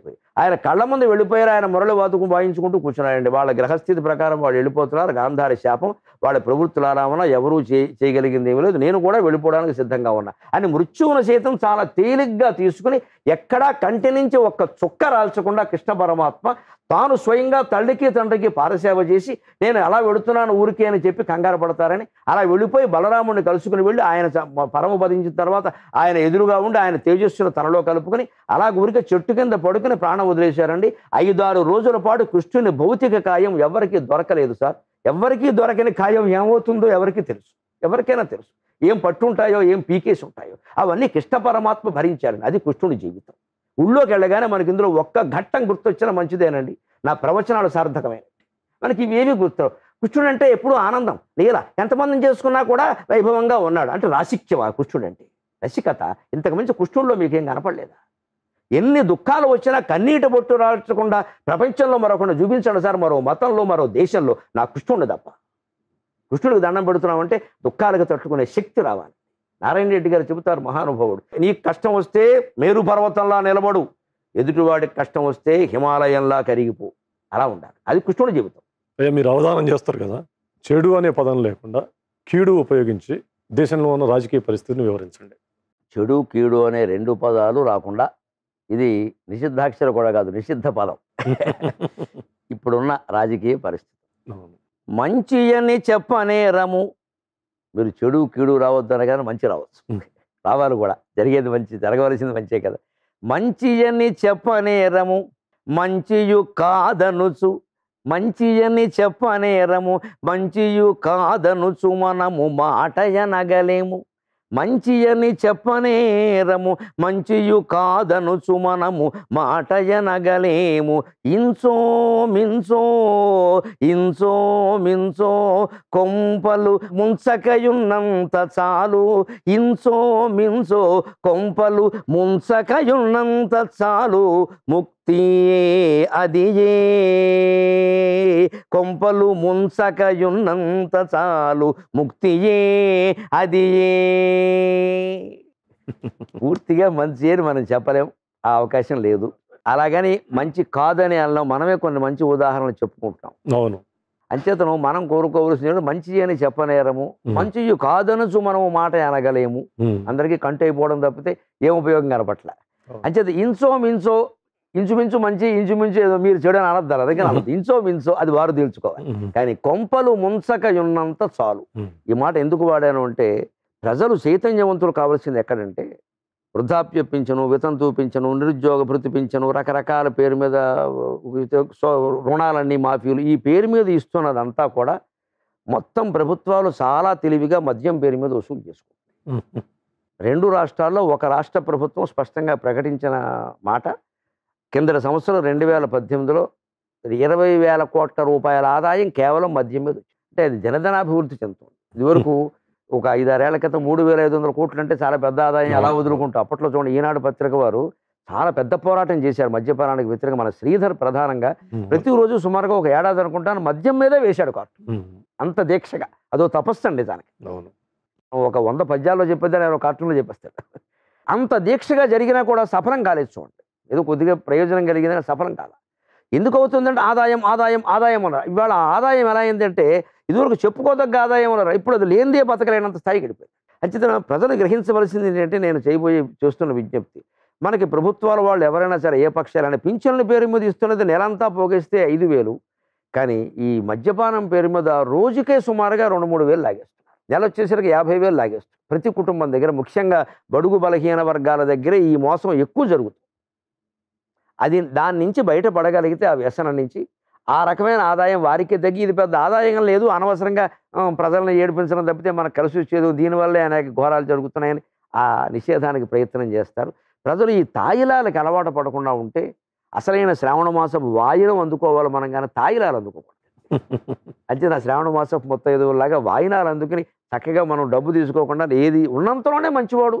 ఆయన కళ్ళ ముందు వెళ్ళిపోయారు ఆయన మురళి వాతుకు వాయించుకుంటూ కూర్చున్నారండి వాళ్ళ గ్రహస్థితి ప్రకారం వాళ్ళు వెళ్ళిపోతున్నారు గాంధారి శాపం వాళ్ళ ప్రవృత్తులారామన ఎవరూ చేయగలిగింది ఏమీ లేదు నేను కూడా వెళ్ళిపోవడానికి సిద్ధంగా ఉన్నా అని మృత్యువును సైతం చాలా తేలిగ్గా తీసుకుని ఎక్కడా కంటి నుంచి ఒక్క చుక్క రాల్చకుండా కృష్ణ పరమాత్మ తాను స్వయంగా తల్లికి తండ్రికి పాదసేవ చేసి నేను అలా వెడుతున్నాను ఊరికే అని చెప్పి కంగారు పడతారని అలా వెళ్ళిపోయి బలరాముడిని కలుసుకుని వెళ్ళి ఆయన పరమ బధించిన తర్వాత ఆయన ఎదురుగా ఉండి ఆయన తేజస్సును తనలో కలుపుకొని అలా ఊరికే చెట్టు కింద పడుకుని ప్రాణం వదిలేశారండి ఐదారు రోజుల పాటు కృష్ణుని భౌతిక కాయం ఎవరికీ దొరకలేదు సార్ ఎవరికీ దొరకని కాయం ఏమవుతుందో ఎవరికి తెలుసు ఎవరికైనా తెలుసు ఏం పట్టుంటాయో ఏం పీకేసి ఉంటాయో అవన్నీ కృష్ణ పరమాత్మ భరించారని అది కృష్ణుడి జీవితం ఉళ్ళోకి వెళ్ళగానే మనకి ఇందులో ఒక్క ఘట్టం గుర్తొచ్చినా మంచిదేనండి నా ప్రవచనాలు సార్థకమైన మనకి ఇవేవి గుర్తు కృష్ణుడు అంటే ఎప్పుడూ ఆనందం లేదా ఎంతమంది చేసుకున్నా కూడా వైభవంగా ఉన్నాడు అంటే రాసిక్యం ఆ కృష్ణుడు అంటే రసికత ఇంతకు మించి కృష్ణుడిలో మీకేం కనపడలేదా ఎన్ని దుఃఖాలు వచ్చినా కన్నీటి బొట్టు రాల్చకుండా ప్రపంచంలో మరొకటి చూపించండి సార్ మరో మతంలో మరో దేశంలో నా కృష్ణుడు తప్ప కృష్ణుడికి దండం పెడుతున్నామంటే దుఃఖాలకు తట్టుకునే శక్తి రావాలి నారాయణ రెడ్డి గారు చెబుతారు మహానుభావుడు నీకు కష్టం వస్తే మేరు పర్వతంలా నిలబడు ఎదుటివాడికి కష్టం వస్తే హిమాలయంలా కరిగిపో అలా ఉండాలి అది కృష్ణుడు జీవితం అయ్యా మీరు అవధానం చేస్తారు కదా చెడు అనే పదం లేకుండా కీడు ఉపయోగించి దేశంలో ఉన్న రాజకీయ పరిస్థితిని వివరించండి చెడు కీడు అనే రెండు పదాలు రాకుండా ఇది నిషిద్ధాక్షరం కూడా కాదు నిషిద్ధ పదం ఇప్పుడున్న రాజకీయ పరిస్థితి మంచి అని చెప్పనే రము మీరు చెడు కీడు రావద్దు అనగానే మంచి రావచ్చు రావాలి కూడా జరిగేది మంచి జరగవలసింది మంచే కదా మంచి అని చెప్పనేరము మంచియు కాదనుచు మంచి అని చెప్పనేరము మంచియు కాదనుచు మనము మాట ఎనగలేము మంచి అని చెప్పనేరము మంచియు కాదను సుమనము ఎనగలేము ఇంచో మించో ఇంచో మించో కొంపలు ముంచకయున్నంత చాలు ఇంచో మించో కొంపలు ముంచకయున్నంత చాలు ముక్ తీయే అదియే కొంపలు ముంచకయున్నంత చాలు ముక్తియే అదియే పూర్తిగా మంచి అని మనం చెప్పలేం ఆ అవకాశం లేదు అలాగని మంచి కాదని అన్న మనమే కొన్ని మంచి ఉదాహరణలు చెప్పుకుంటాం అవును అంచేతను మనం కోరుకోవలసిన మంచి అని చెప్పనేరము మంచి కాదనచు మనము మాట అనగలేము అందరికీ కంటైపోవడం తప్పితే ఏం ఉపయోగం కనపట్ల అంచేత ఇన్సో మిన్సో ఇంచుమించు మంచి ఇంచుమించు ఏదో మీరు చెడు అని అనద్దారు అదే అనద్దు ఇంచో మించో అది వారు తీల్చుకోవాలి కానీ కొంపలు ముంచక ఉన్నంత చాలు ఈ మాట ఎందుకు వాడాను అంటే ప్రజలు చైతన్యవంతులు కావాల్సింది ఎక్కడంటే వృద్ధాప్య పింఛను వితంతు నిరుద్యోగ భృతి పింఛను రకరకాల పేరు మీద రుణాలన్నీ మాఫీలు ఈ పేరు మీద ఇస్తున్నదంతా కూడా మొత్తం ప్రభుత్వాలు చాలా తెలివిగా మద్యం పేరు మీద వసూలు చేసుకుంటాయి రెండు రాష్ట్రాల్లో ఒక రాష్ట్ర ప్రభుత్వం స్పష్టంగా ప్రకటించిన మాట కిందటి సంవత్సరం రెండు వేల పద్దెనిమిదిలో ఇరవై వేల కోట్ల రూపాయల ఆదాయం కేవలం మద్యం మీద అంటే అది జనధనాభివృద్ధి చెందుతుంది ఇదివరకు ఒక ఐదారేళ్ల క్రితం మూడు వేల ఐదు వందల కోట్లు అంటే చాలా పెద్ద ఆదాయం ఎలా వదులుకుంటాం అప్పట్లో చూడండి ఈనాడు పత్రిక వారు చాలా పెద్ద పోరాటం చేశారు మద్యపానానికి వ్యతిరేక మన శ్రీధర్ ప్రధానంగా ప్రతిరోజు సుమారుగా ఒక ఏడాది అనుకుంటాను మద్యం మీదే వేశాడు కార్టూన్ అంత దీక్షగా అదో తపస్సు అండి దానికి ఒక వంద పద్యాల్లో చెప్పేది నేను కార్టూన్లో చెప్పేస్తాడు అంత దీక్షగా జరిగినా కూడా సఫలం కాలేదు చూడండి ఏదో కొద్దిగా ప్రయోజనం కలిగిందని సఫలం కాదు ఎందుకు అవుతుందంటే ఆదాయం ఆదాయం ఆదాయం అన్నారు ఇవాళ ఆదాయం ఎలా అయిందంటే ఇదివరకు చెప్పుకోదగ్గ ఆదాయం అన్నారు ఇప్పుడు అది లేనిదే బతకలేనంత స్థాయికి వెళ్ళిపోయింది అంచేత ప్రజలు గ్రహించవలసింది ఏంటంటే నేను చేయబోయే చూస్తున్న విజ్ఞప్తి మనకి ప్రభుత్వాల వాళ్ళు ఎవరైనా సరే ఏ పక్షాలైనా పింఛన్ల పేరు మీద ఇస్తున్నది నెలంతా పోగేస్తే ఐదు వేలు కానీ ఈ మద్యపానం పేరు మీద రోజుకే సుమారుగా రెండు మూడు వేలు లాగేస్తుంది నెల వచ్చేసరికి యాభై వేలు లాగేస్తుంది ప్రతి కుటుంబం దగ్గర ముఖ్యంగా బడుగు బలహీన వర్గాల దగ్గర ఈ మోసం ఎక్కువ జరుగుతుంది అది దాని నుంచి బయటపడగలిగితే ఆ వ్యసనం నుంచి ఆ రకమైన ఆదాయం వారికి తగ్గి ఇది పెద్ద ఆదాయం లేదు అనవసరంగా ప్రజలను ఏడిపించడం తప్పితే మనకు కలిసి వచ్చేది దీనివల్లే అనేక ఘోరాలు జరుగుతున్నాయని ఆ నిషేధానికి ప్రయత్నం చేస్తారు ప్రజలు ఈ తాయిలాలకు అలవాటు పడకుండా ఉంటే అసలైన శ్రావణ మాసం వాయినం అందుకోవాలి మనం కానీ తాయిలాలు అందుకోకూడదు అంతే నా శ్రావణ మాసం మొత్తం లాగా వాయినాలు అందుకుని చక్కగా మనం డబ్బు తీసుకోకుండా ఏది ఉన్నంతలోనే మంచివాడు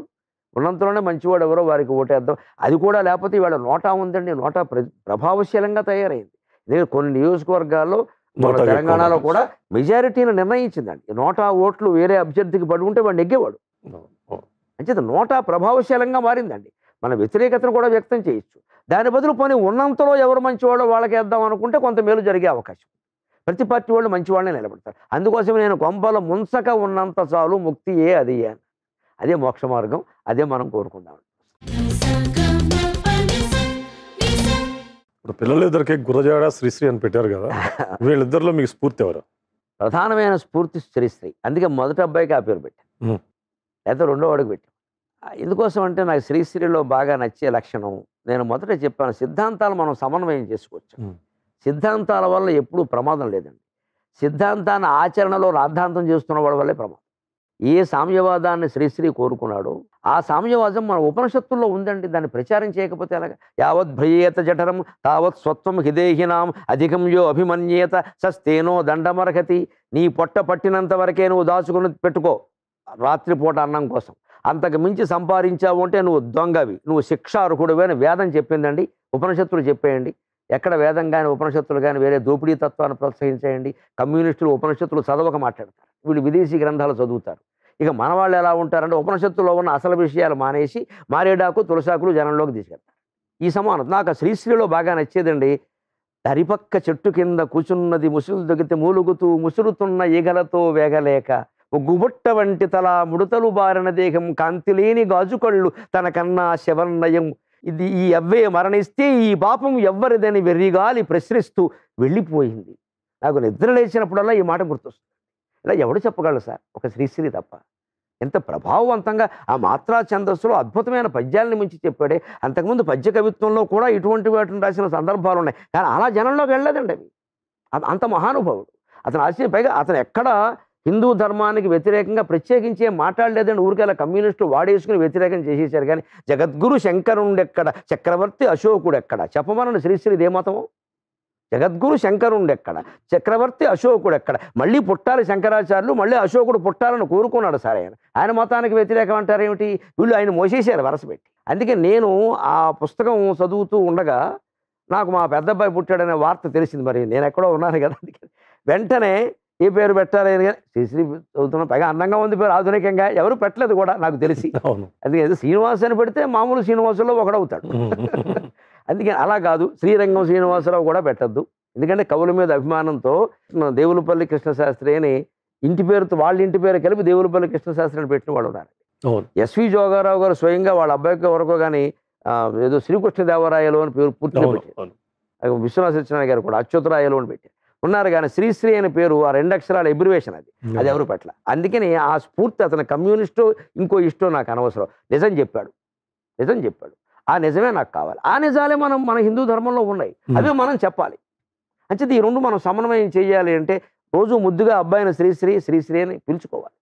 ఉన్నంతలోనే మంచివాడు ఎవరో వారికి ఓటేద్దాం అది కూడా లేకపోతే ఇవాళ నోటా ఉందండి నోటా ప్రభావశీలంగా తయారైంది నేను కొన్ని నియోజకవర్గాల్లో తెలంగాణలో కూడా మెజారిటీని నిర్ణయించిందండి నోటా ఓట్లు వేరే అభ్యర్థికి పడుకుంటే వాడు నెగ్గేవాడు అంచేత నోటా ప్రభావశీలంగా మారిందండి మన వ్యతిరేకతను కూడా వ్యక్తం చేయొచ్చు దాని బదులు పోనీ ఉన్నంతలో ఎవరు మంచివాడో వాళ్ళకి వేద్దాం అనుకుంటే కొంత మేలు జరిగే అవకాశం ప్రతి పార్టీ వాళ్ళు మంచివాళ్ళే నిలబడతారు అందుకోసం నేను కొంపలో ముంచక ఉన్నంత చాలు ముక్తియే అది అని అదే మోక్ష మార్గం అదే మనం కోరుకుందాం ఇప్పుడు పిల్లలు ఇద్దరికి గురజాడ శ్రీశ్రీ అని పెట్టారు కదా వీళ్ళిద్దరిలో మీకు స్ఫూర్తి ఎవరు ప్రధానమైన స్ఫూర్తి శ్రీశ్రీ అందుకే మొదటి అబ్బాయికి ఆ పేరు పెట్టాను లేకపోతే రెండో వాడికి పెట్టి ఎందుకోసం అంటే నాకు శ్రీశ్రీలో బాగా నచ్చే లక్షణం నేను మొదట చెప్పాను సిద్ధాంతాలు మనం సమన్వయం చేసుకోవచ్చు సిద్ధాంతాల వల్ల ఎప్పుడూ ప్రమాదం లేదండి సిద్ధాంతాన్ని ఆచరణలో రాద్ధాంతం చేస్తున్న వాడి వల్లే ప్రమాదం ఏ సామ్యవాదాన్ని శ్రీశ్రీ కోరుకున్నాడో ఆ సామ్యవాదం మన ఉపనిషత్తుల్లో ఉందండి దాన్ని ప్రచారం చేయకపోతే ఎలాగ యావత్ భయేత జఠరం తావత్ స్వత్వం హిదేహినాం అధికం యో అభిమన్యేత సస్తేనో దండమరకతి నీ పొట్ట పట్టినంత వరకే నువ్వు దాచుకుని పెట్టుకో రాత్రిపూట అన్నం కోసం అంతకు మించి సంపాదించావు అంటే నువ్వు దొంగవి నువ్వు శిక్షార్హుడువి అని వేదం చెప్పిందండి ఉపనిషత్తులు చెప్పేయండి ఎక్కడ వేదం కానీ ఉపనిషత్తులు కానీ వేరే దోపిడీ తత్వాన్ని ప్రోత్సహించేయండి కమ్యూనిస్టులు ఉపనిషత్తులు చదవక మాట్లాడతారు వీళ్ళు విదేశీ గ్రంథాలు చదువుతారు ఇక మన వాళ్ళు ఎలా ఉంటారంటే ఉపనిషత్తులో ఉన్న అసలు విషయాలు మానేసి మారేడాకు తులసాకులు జనంలోకి తీసుకెళ్తారు ఈ సమానత నాకు శ్రీశ్రీలో బాగా నచ్చేదండి దరిపక్క చెట్టు కింద కూచున్నది ముసులు దొగితే మూలుగుతూ ముసురుతున్న ఈగలతో వేగలేక గుబుట్ట వంటి తల ముడతలు బారిన దేహం కాంతి లేని గాజుకళ్ళు తనకన్నా శవన్నయం ఇది ఈ అవ్వే మరణిస్తే ఈ పాపం ఎవ్వరిదని వెర్రిగాలి ప్రశ్నిస్తూ వెళ్ళిపోయింది నాకు నిద్ర లేచినప్పుడల్లా ఈ మాట గుర్తొస్తుంది ఇలా ఎవడు చెప్పగలరు సార్ ఒక శ్రీశ్రీ తప్ప ఎంత ప్రభావవంతంగా ఆ మాత్రా ఛందస్సులో అద్భుతమైన పద్యాలని మించి చెప్పాడే అంతకుముందు పద్య కవిత్వంలో కూడా ఇటువంటి వాటిని రాసిన సందర్భాలు ఉన్నాయి కానీ అలా జనంలోకి వెళ్ళలేదండి అవి అంత మహానుభావుడు అతను ఆశ్చర్య పైగా అతను ఎక్కడ హిందూ ధర్మానికి వ్యతిరేకంగా ప్రత్యేకించే మాట్లాడలేదని ఊరికే అలా కమ్యూనిస్టులు వాడేసుకుని వ్యతిరేకం చేసేసారు కానీ జగద్గురు శంకరుండెక్కడ చక్రవర్తి అశోకుడు ఎక్కడ చెప్పమనండి శ్రీశ్రీ దేమతము జగద్గురు శంకరుడు ఎక్కడ చక్రవర్తి అశోకుడు ఎక్కడ మళ్ళీ పుట్టాలి శంకరాచార్యులు మళ్ళీ అశోకుడు పుట్టాలని కోరుకున్నాడు సార్ ఆయన ఆయన మతానికి వ్యతిరేకం అంటారేమిటి వీళ్ళు ఆయన మోసేసారు వరసపెట్టి అందుకే నేను ఆ పుస్తకం చదువుతూ ఉండగా నాకు మా పెద్ద అబ్బాయి పుట్టాడనే వార్త తెలిసింది మరి నేను ఎక్కడో ఉన్నాను కదా వెంటనే ఏ పేరు పెట్టాలి శ్రీశ్రీ చదువుతున్నాం పైగా అందంగా ఉంది పేరు ఆధునికంగా ఎవరు పెట్టలేదు కూడా నాకు తెలిసి అవును అందుకే శ్రీనివాస్ అని పెడితే మామూలు శ్రీనివాసుల్లో ఒకడవుతాడు అందుకే అలా కాదు శ్రీరంగం శ్రీనివాసరావు కూడా పెట్టద్దు ఎందుకంటే కవుల మీద అభిమానంతో దేవులపల్లి కృష్ణశాస్త్రి అని ఇంటి పేరుతో వాళ్ళ ఇంటి పేరు కలిపి దేవులపల్లి కృష్ణశాస్త్రి అని పెట్టిన వాళ్ళు ఉన్నారు ఎస్వి జోగారావు గారు స్వయంగా వాళ్ళ అబ్బాయికి వరకు కానీ ఏదో శ్రీకృష్ణదేవరాయలు అని పేరు పూర్తి విశ్వనాథ సత్యనారాయణ గారు కూడా అచ్యుతరాయలు అని పెట్టారు ఉన్నారు కానీ శ్రీశ్రీ అనే పేరు ఆ రెండు అక్షరాల ఎబ్రివేషన్ అది అది ఎవరు పట్ల అందుకని ఆ స్ఫూర్తి అతను కమ్యూనిస్టు ఇంకో ఇష్టం నాకు అనవసరం నిజం చెప్పాడు నిజం చెప్పాడు ఆ నిజమే నాకు కావాలి ఆ నిజాలే మనం మన హిందూ ధర్మంలో ఉన్నాయి అవి మనం చెప్పాలి అంచేది ఈ రెండు మనం సమన్వయం చేయాలి అంటే రోజు ముద్దుగా అబ్బాయిని శ్రీశ్రీ శ్రీశ్రీ అని పిలుచుకోవాలి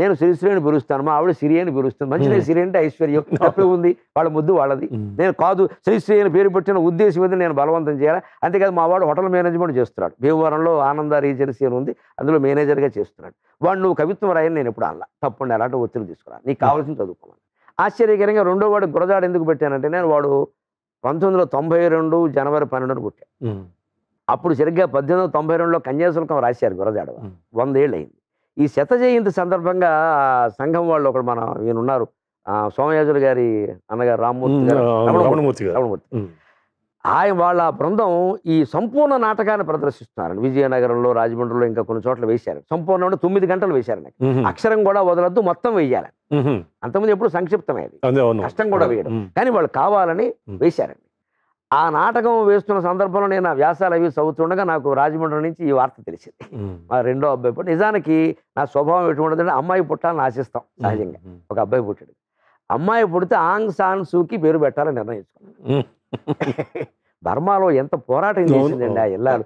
నేను శ్రీశ్రీ అని పిలుస్తాను మా ఆవిడ సిరి అని పిలుస్తుంది మంచిది సిరి అంటే ఐశ్వర్యం తప్పి ఉంది వాళ్ళ ముద్దు వాళ్ళది నేను కాదు శ్రీశ్రీ అని పేరు పెట్టిన ఉద్దేశం మీద నేను బలవంతం చేయాలి అంతేకాదు మా వాడు హోటల్ మేనేజ్మెంట్ చేస్తున్నాడు భీమవరంలో ఆనంద రీజెన్సీ అని ఉంది అందులో మేనేజర్గా చేస్తున్నాడు వాడు నువ్వు కవిత్వం రాయని నేను ఎప్పుడు అలా తప్పండి అలాంటి ఒత్తిడి తీసుకురా నీకు కావాల్సింది చదువుకోవాలి ఆశ్చర్యకరంగా రెండో వాడు గురజాడ ఎందుకు పెట్టానంటే నేను వాడు పంతొమ్మిది వందల తొంభై రెండు జనవరి పన్నెండు పుట్టాను అప్పుడు సరిగ్గా పద్దెనిమిది వందల తొంభై రెండులో కన్యాశుల్కం రాశారు గురజాడ ఏళ్ళు అయింది ఈ శత జయంతి సందర్భంగా సంఘం వాళ్ళు ఒకడు మన ఈయన ఉన్నారు సోమయాజులు గారి అన్నగారు రామ్మూర్తి గారు రమణమూర్తి ఆయన వాళ్ళ బృందం ఈ సంపూర్ణ నాటకాన్ని ప్రదర్శిస్తున్నారు విజయనగరంలో రాజమండ్రిలో ఇంకా కొన్ని చోట్ల వేశారు సంపూర్ణ అంటే తొమ్మిది గంటలు వేశారు అక్షరం కూడా వదలద్దు మొత్తం వేయాలి అంతకుముందు ఎప్పుడు సంక్షిప్తమైంది కష్టం కూడా వేయడం కానీ వాళ్ళు కావాలని వేశారండి ఆ నాటకం వేస్తున్న సందర్భంలో నేను వ్యాసాలు అవి చదువుతుండగా నాకు రాజమండ్రి నుంచి ఈ వార్త తెలిసింది మా రెండో అబ్బాయి పుట్టి నిజానికి నా స్వభావం అంటే అమ్మాయి పుట్టాలని ఆశిస్తాం సహజంగా ఒక అబ్బాయి పుట్టాడు అమ్మాయి పుడితే ఆంగ్ సాన్ సూకి పేరు పెట్టాలని నిర్ణయించుకున్నాను బర్మాలో ఎంత పోరాటం చేసిందండి ఆ ఇల్లాలు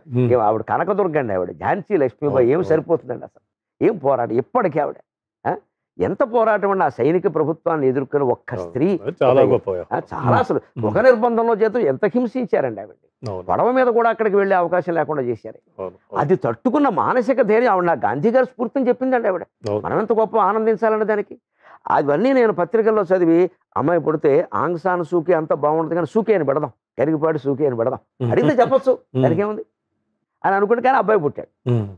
ఆవిడ కనకదుర్గ అండి ఆవిడ ఝాన్సీ లక్ష్మీబాయి ఏం సరిపోతుందండి అసలు ఏం పోరాటం ఇప్పటికీ ఆవిడ ఎంత పోరాటం అండి ఆ సైనిక ప్రభుత్వాన్ని ఎదుర్కొని ఒక్క స్త్రీ చాలా అసలు ముఖ నిర్బంధంలో చేత ఎంత హింసించారండి ఆవిడ పడవ మీద కూడా అక్కడికి వెళ్ళే అవకాశం లేకుండా చేశారు అది తట్టుకున్న మానసిక ధైర్యం ఆవిడ గాంధీ గారు స్ఫూర్తిని చెప్పిందండి ఆవిడ మనం ఎంత గొప్ప ఆనందించాలండి దానికి అవన్నీ నేను పత్రికల్లో చదివి అమ్మాయి పుడితే ఆంగ్సాన్ సూకే అంత బాగుంటుంది కానీ సూకే అని పెడదాం కరిగిపాటి సూకే అని పెడదాం అడిగితే చెప్పచ్చు దానికేముంది అని అనుకుంటే కానీ అబ్బాయి పుట్టాడు